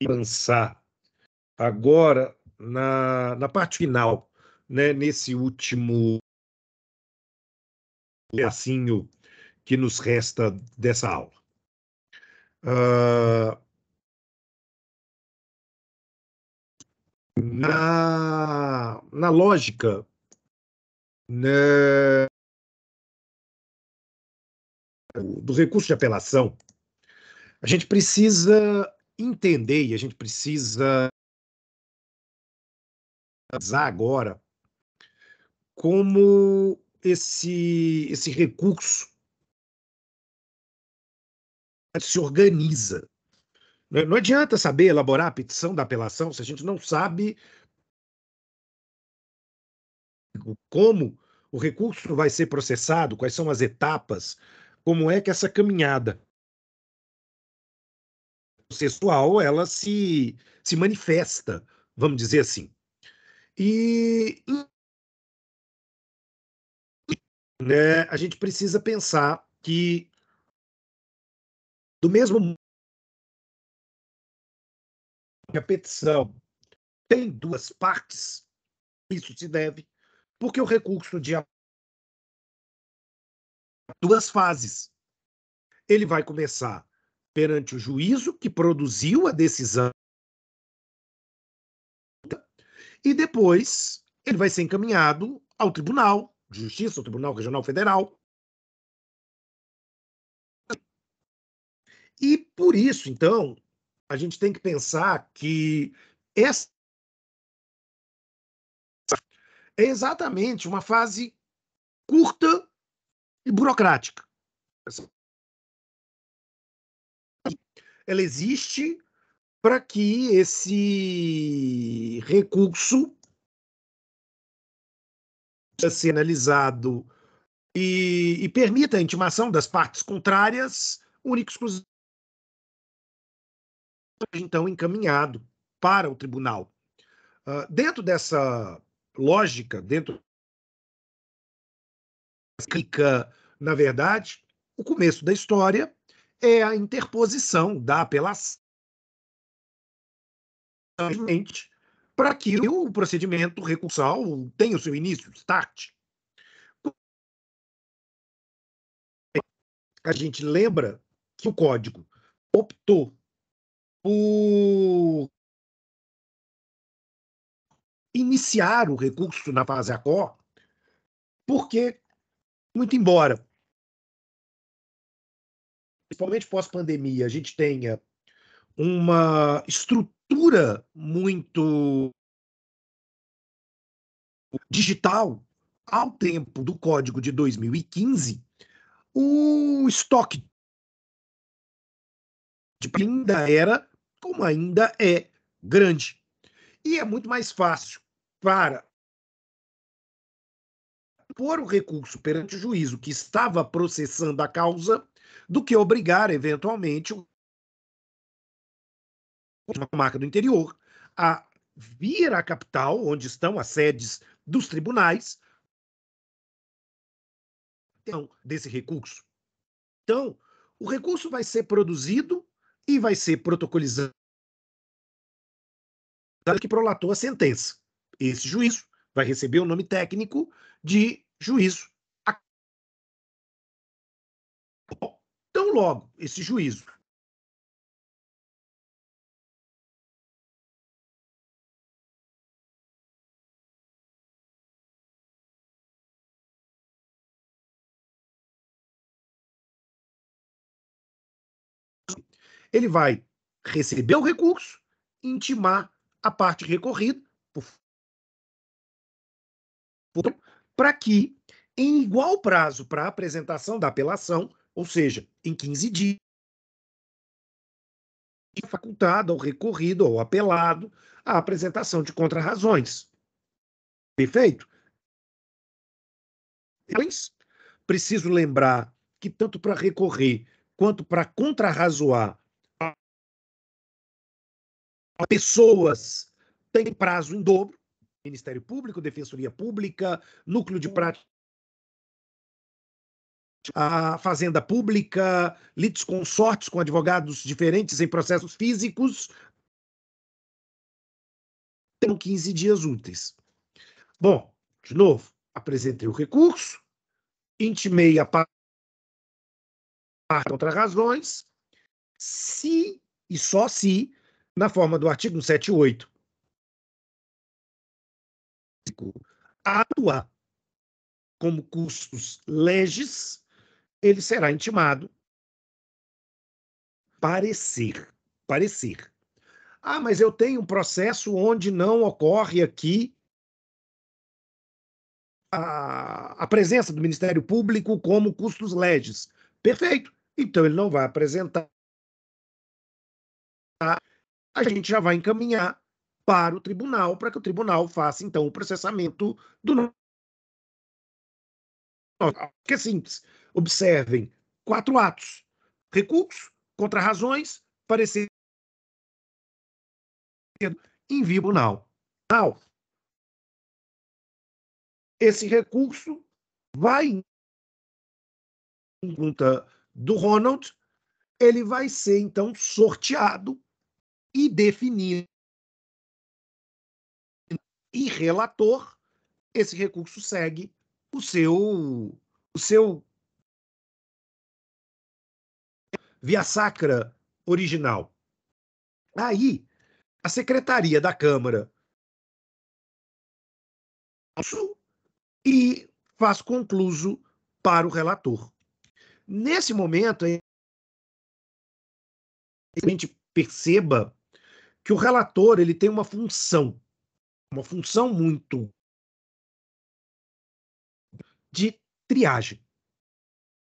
e avançar agora na, na parte final, né, nesse último pedacinho que nos resta dessa aula. Uh, na, na lógica né, do recurso de apelação, a gente precisa entender e a gente precisa agora como esse, esse recurso se organiza. É, não adianta saber elaborar a petição da apelação se a gente não sabe como o recurso vai ser processado, quais são as etapas, como é que essa caminhada sexual ela se, se manifesta, vamos dizer assim. E né, a gente precisa pensar que do mesmo que a petição tem duas partes, isso se deve porque o recurso de duas fases. Ele vai começar perante o juízo que produziu a decisão e depois ele vai ser encaminhado ao Tribunal de Justiça, ao Tribunal Regional Federal. E por isso, então, a gente tem que pensar que essa é exatamente uma fase curta burocrática. Ela existe para que esse recurso seja analisado e, e, permita a intimação das partes contrárias, único exclusivo, então encaminhado para o tribunal. Uh, dentro dessa lógica, dentro clica na verdade, o começo da história é a interposição da apelação para que o procedimento recursal tenha o seu início, start. A gente lembra que o código optou por iniciar o recurso na fase ACO, porque, muito embora principalmente pós-pandemia, a gente tenha uma estrutura muito digital ao tempo do código de 2015, o estoque ainda era, como ainda é, grande. E é muito mais fácil para pôr o recurso perante o juízo que estava processando a causa do que obrigar, eventualmente, uma comarca do interior a vir à capital, onde estão as sedes dos tribunais, então, desse recurso. Então, o recurso vai ser produzido e vai ser protocolizado que prolatou a sentença. Esse juízo vai receber o nome técnico de juízo logo esse juízo. Ele vai receber o recurso, intimar a parte recorrida para que, em igual prazo para apresentação da apelação, ou seja, em 15 dias, facultado ao recorrido ou apelado a apresentação de contrarrazões. Perfeito? Preciso lembrar que tanto para recorrer quanto para contrarrazoar pessoas tem prazo em dobro. Ministério Público, Defensoria Pública, Núcleo de Prática a fazenda pública, litisconsórcios com advogados diferentes em processos físicos, terão 15 dias úteis. Bom, de novo, apresentei o recurso, intimei a parte contra razões, se e só se, na forma do artigo 178, atuar como custos legis ele será intimado parecer, parecer. Ah, mas eu tenho um processo onde não ocorre aqui a, a presença do Ministério Público como custos legis. Perfeito. Então ele não vai apresentar. A gente já vai encaminhar para o tribunal, para que o tribunal faça então o processamento do que é simples. Observem quatro atos: recurso, contrarrazões, parecer em tribunal. Esse recurso vai em conta do Ronald, ele vai ser então sorteado e definido e relator, esse recurso segue o seu o seu via sacra original. Aí a secretaria da Câmara e faz concluso para o relator. Nesse momento, é a gente perceba que o relator ele tem uma função, uma função muito de triagem.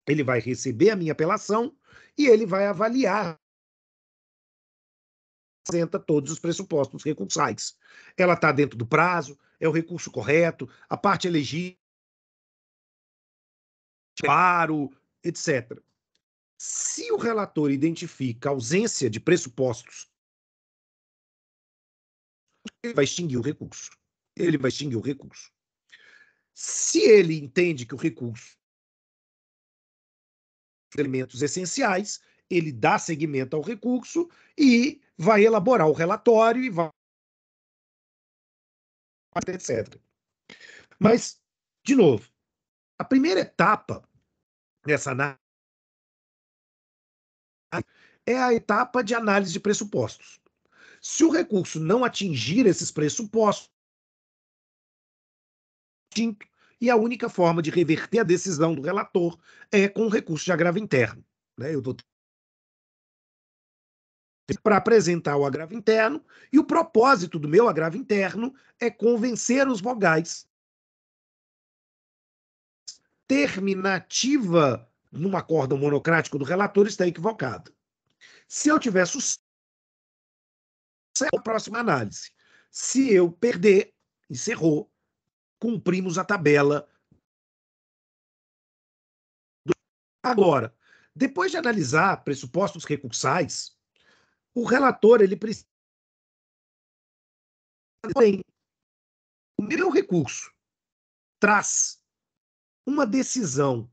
Ele vai receber a minha apelação e ele vai avaliar apresenta todos os pressupostos recursais. Ela está dentro do prazo, é o recurso correto, a parte elegível, paro, etc. Se o relator identifica ausência de pressupostos, ele vai extinguir o recurso. Ele vai extinguir o recurso. Se ele entende que o recurso elementos essenciais, ele dá seguimento ao recurso e vai elaborar o relatório e vai etc. Mas de novo, a primeira etapa dessa análise é a etapa de análise de pressupostos. Se o recurso não atingir esses pressupostos, extinto e a única forma de reverter a decisão do relator é com recurso de agravo interno. Né? Eu estou para apresentar o agravo interno, e o propósito do meu agravo interno é convencer os vogais terminativa num acordo monocrático do relator está equivocada. Se eu tiver sucesso, é a próxima análise. Se eu perder, encerrou, cumprimos a tabela. Agora, depois de analisar pressupostos recursais, o relator ele precisa. o meu recurso traz uma decisão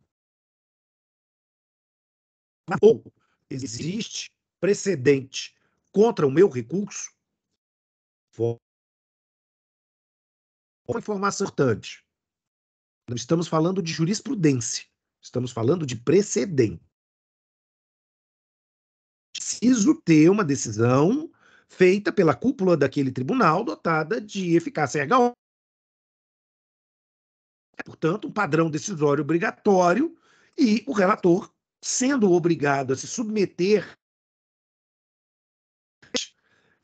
ou existe precedente contra o meu recurso, uma informação importante. Não estamos falando de jurisprudência, estamos falando de precedente. Preciso ter uma decisão feita pela cúpula daquele tribunal dotada de eficácia erga é, portanto, um padrão decisório obrigatório e o relator sendo obrigado a se submeter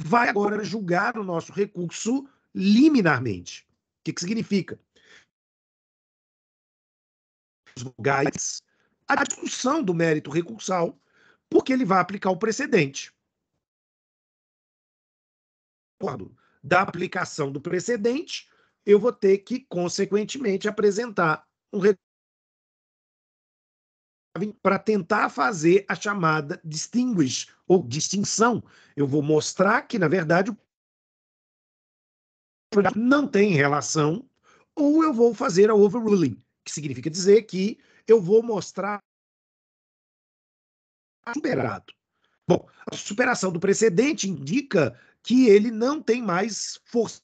vai agora julgar o nosso recurso liminarmente que, que significa? Os lugares, a discussão do mérito recursal, porque ele vai aplicar o precedente. Da aplicação do precedente, eu vou ter que, consequentemente, apresentar um para tentar fazer a chamada distinguish ou distinção. Eu vou mostrar que, na verdade, o não tem relação, ou eu vou fazer a overruling, que significa dizer que eu vou mostrar superado. Bom, a superação do precedente indica que ele não tem mais força.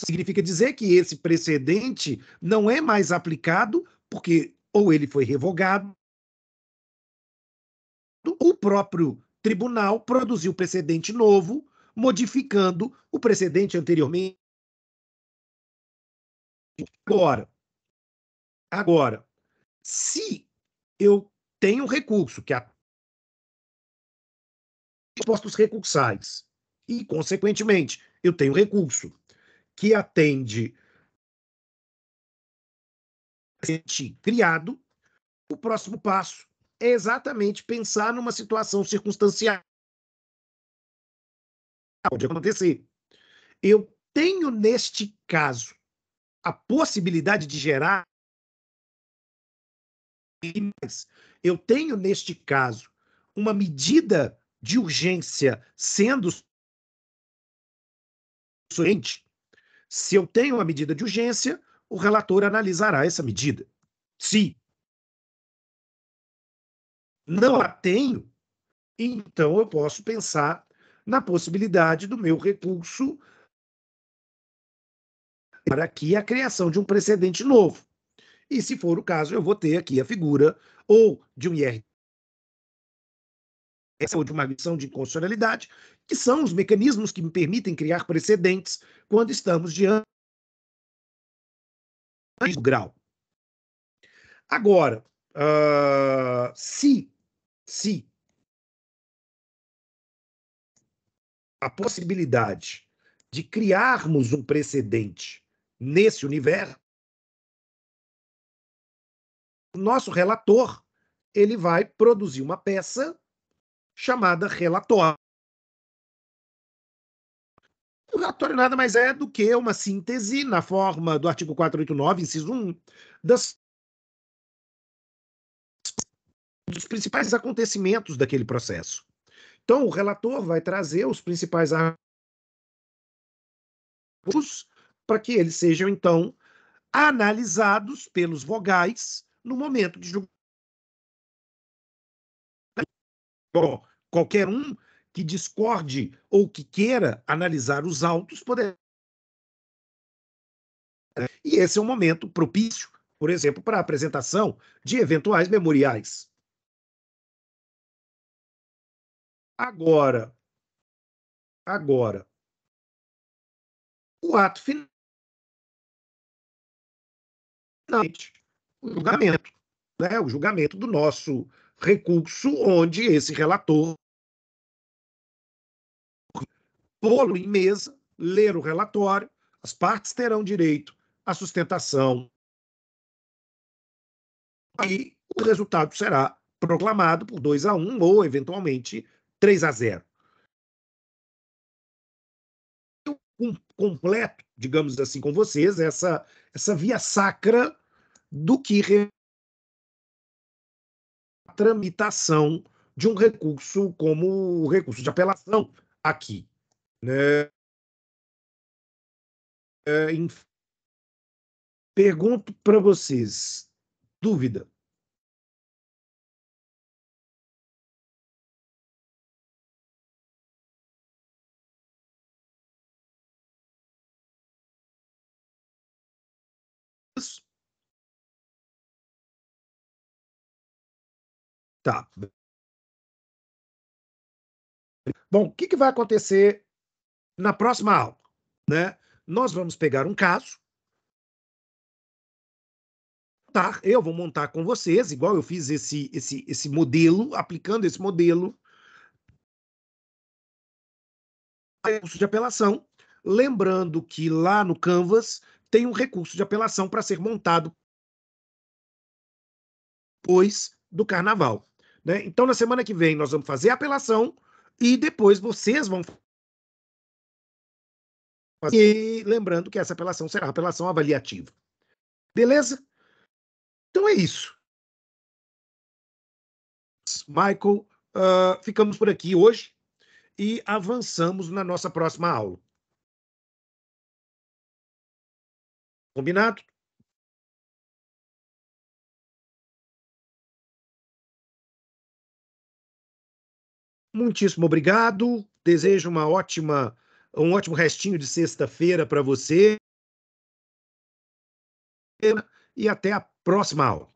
Significa dizer que esse precedente não é mais aplicado, porque ou ele foi revogado, ou o próprio tribunal produziu precedente novo modificando o precedente anteriormente. Agora, agora, se eu tenho recurso que a postos recursais e, consequentemente, eu tenho recurso que atende criado, o próximo passo é exatamente pensar numa situação circunstancial Pode acontecer. Eu tenho, neste caso, a possibilidade de gerar. Eu tenho, neste caso, uma medida de urgência sendo suficiente. Se eu tenho uma medida de urgência, o relator analisará essa medida. Se não a tenho, então eu posso pensar na possibilidade do meu recurso para aqui a criação de um precedente novo. E se for o caso, eu vou ter aqui a figura ou de um IR ou de uma agressão de inconstitucionalidade, que são os mecanismos que me permitem criar precedentes quando estamos diante do grau. Agora, uh, se, se a possibilidade de criarmos um precedente nesse universo, o nosso relator ele vai produzir uma peça chamada relatório. O relatório nada mais é do que uma síntese na forma do artigo 489, inciso 1, das dos principais acontecimentos daquele processo. Então, o relator vai trazer os principais argumentos para que eles sejam, então, analisados pelos vogais no momento de julgamento. qualquer um que discorde ou que queira analisar os autos poderá. E esse é um momento propício, por exemplo, para a apresentação de eventuais memoriais. Agora, agora, o ato final o julgamento, né? o julgamento do nosso recurso, onde esse relator pô-lo em mesa, ler o relatório, as partes terão direito à sustentação e o resultado será proclamado por 2 a 1 um, ou, eventualmente, 3 a 0 Eu completo, digamos assim, com vocês, essa, essa via sacra do que a tramitação de um recurso como recurso de apelação aqui. Né? É, em... Pergunto para vocês, dúvida? Tá. Bom, o que, que vai acontecer na próxima aula? Né? Nós vamos pegar um caso. Tá, eu vou montar com vocês, igual eu fiz esse, esse, esse modelo, aplicando esse modelo. Recurso de apelação. Lembrando que lá no Canvas tem um recurso de apelação para ser montado depois do carnaval. Né? Então, na semana que vem, nós vamos fazer a apelação e depois vocês vão e lembrando que essa apelação será apelação avaliativa. Beleza? Então é isso. Michael, uh, ficamos por aqui hoje e avançamos na nossa próxima aula. Combinado? muitíssimo obrigado. Desejo uma ótima, um ótimo restinho de sexta-feira para você. E até a próxima aula.